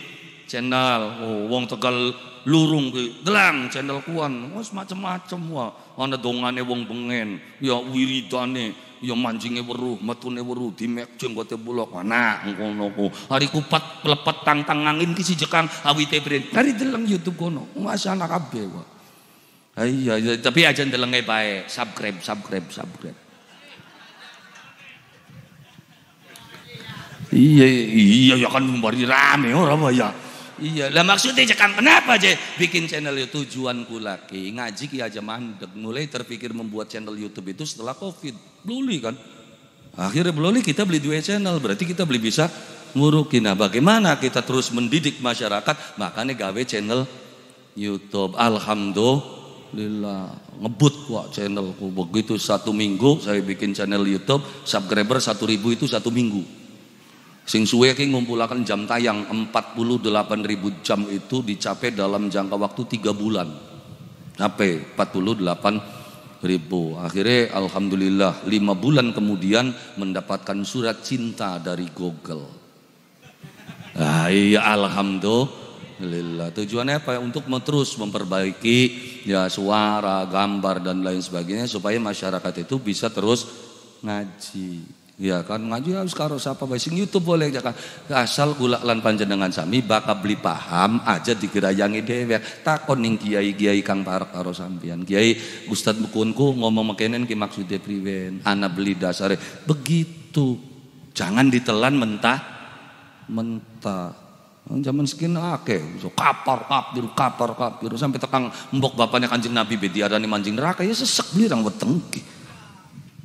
channel oh, wong Tegal lurung ke delang channel kuan wis oh, macam macam wa ana dongane wong bengen ya wiridane ya manjinge weruh metune weruh dimek jenggote bulok Mana ngono ku hari kupat lepet tang-tang angin si jekang awite brin dari deleng YouTube kono masalah kabeh wa Iya, iya, tapi aja ndelenge bae. Subscribe, subscribe, subscribe. Iya, iya ya kan mari rame ora oh, ya. Iya, lah maksudnya cekan kenapa aja bikin channel itu tujuanku lagi ngaji ki aja mandek. Mulai terpikir membuat channel YouTube itu setelah Covid. Bluli kan. Akhirnya bluli kita beli dua channel, berarti kita beli bisa ngurukin. Nah, bagaimana kita terus mendidik masyarakat? Makanya gawe channel YouTube. Alhamdulillah Alhamdulillah ngebut kok channelku begitu satu minggu saya bikin channel YouTube subscriber satu ribu itu satu minggu sing suwe ki ngumpulakan jam tayang 48 ribu jam itu dicapai dalam jangka waktu tiga bulan HP 48 ribu akhirnya Alhamdulillah lima bulan kemudian mendapatkan surat cinta dari Google nah, iya Alhamdulillah Alhamdulillah. Tujuannya apa? Untuk terus memperbaiki ya suara, gambar dan lain sebagainya supaya masyarakat itu bisa terus ngaji. Ya kan ngaji harus karo siapa basing YouTube boleh ya Asal kula lan panjenengan sami bakal beli paham aja digerayangi dhewe. Takon ning kiai-kiai kang parek karo sampean. Kiai Ustaz Mukunku ngomong mekenen ki maksude priwen. Ana beli dasare begitu. Jangan ditelan mentah mentah Zaman sekian akeh, so, kapar kapir kapar kapir sampai tekan mbok bapaknya kanjeng Nabi bediarani mancing neraka ya sesek belirang wetengki.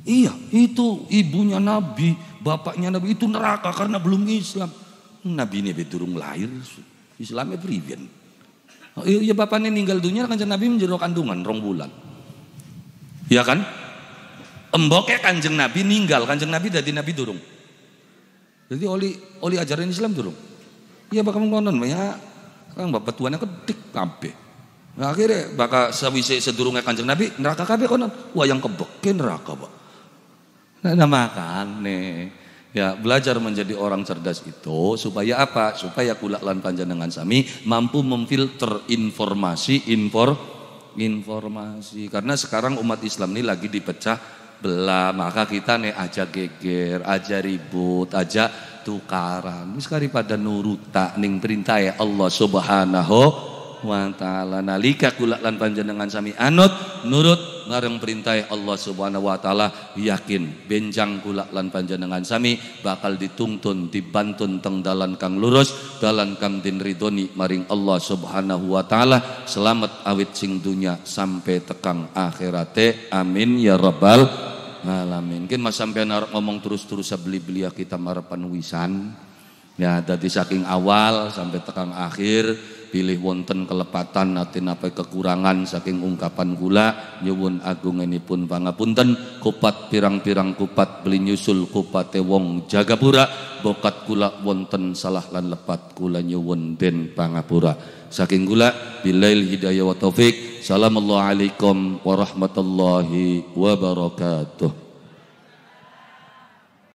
Iya, itu ibunya Nabi, bapaknya Nabi itu neraka karena belum Islam. Nabi ini bedurung lahir, Islamnya priven. Oh, iya, iya bapaknya ninggal dunia kanjeng Nabi menjeruk kandungan rong bulan. Iya kan? Emboknya kanjeng Nabi ninggal, kanjeng Nabi jadi Nabi durung. Jadi oli oli ajaran Islam durung. Iya bakal mengkonon, ya kan bapak tuannya ketik kabe. Nah, akhirnya bakal sewise sedurungnya kanjeng Nabi neraka kabe konon. Wah yang kebokin neraka pak. Nah, nah nih. ya belajar menjadi orang cerdas itu supaya apa? Supaya kulak lan panjenengan sami mampu memfilter informasi infor informasi karena sekarang umat Islam ini lagi dipecah belah maka kita nih aja geger, aja ribut, aja tukaran. wis kari pada nurut tak ning perintah ya Allah Subhanahu wa taala nalika kula lan panjenengan sami anut nurut bareng perintah ya Allah Subhanahu wa taala yakin benjang kula lan panjenengan sami bakal dituntun dibantun teng dalan kang lurus dalan kang dinridoni maring Allah Subhanahu wa taala selamat awit sing dunya sampai tekang akhirate amin ya rabbal Alamin. Mungkin mas sampai narok ngomong terus-terus beli-beli ya, kita marapan wisan. Ya, dari saking awal sampai tekan akhir bilih wonten kelepatan natinapa kekurangan saking ungkapan gula nyuwun agung ini pun pangapunten kupat pirang-pirang kupat beli nyusul kupate wong jagapura bokat gula wonten salah lan lepat gula nyuwun den pangapura saking gula bilail hidayah wa taufik salamualaikum warahmatullahi wabarakatuh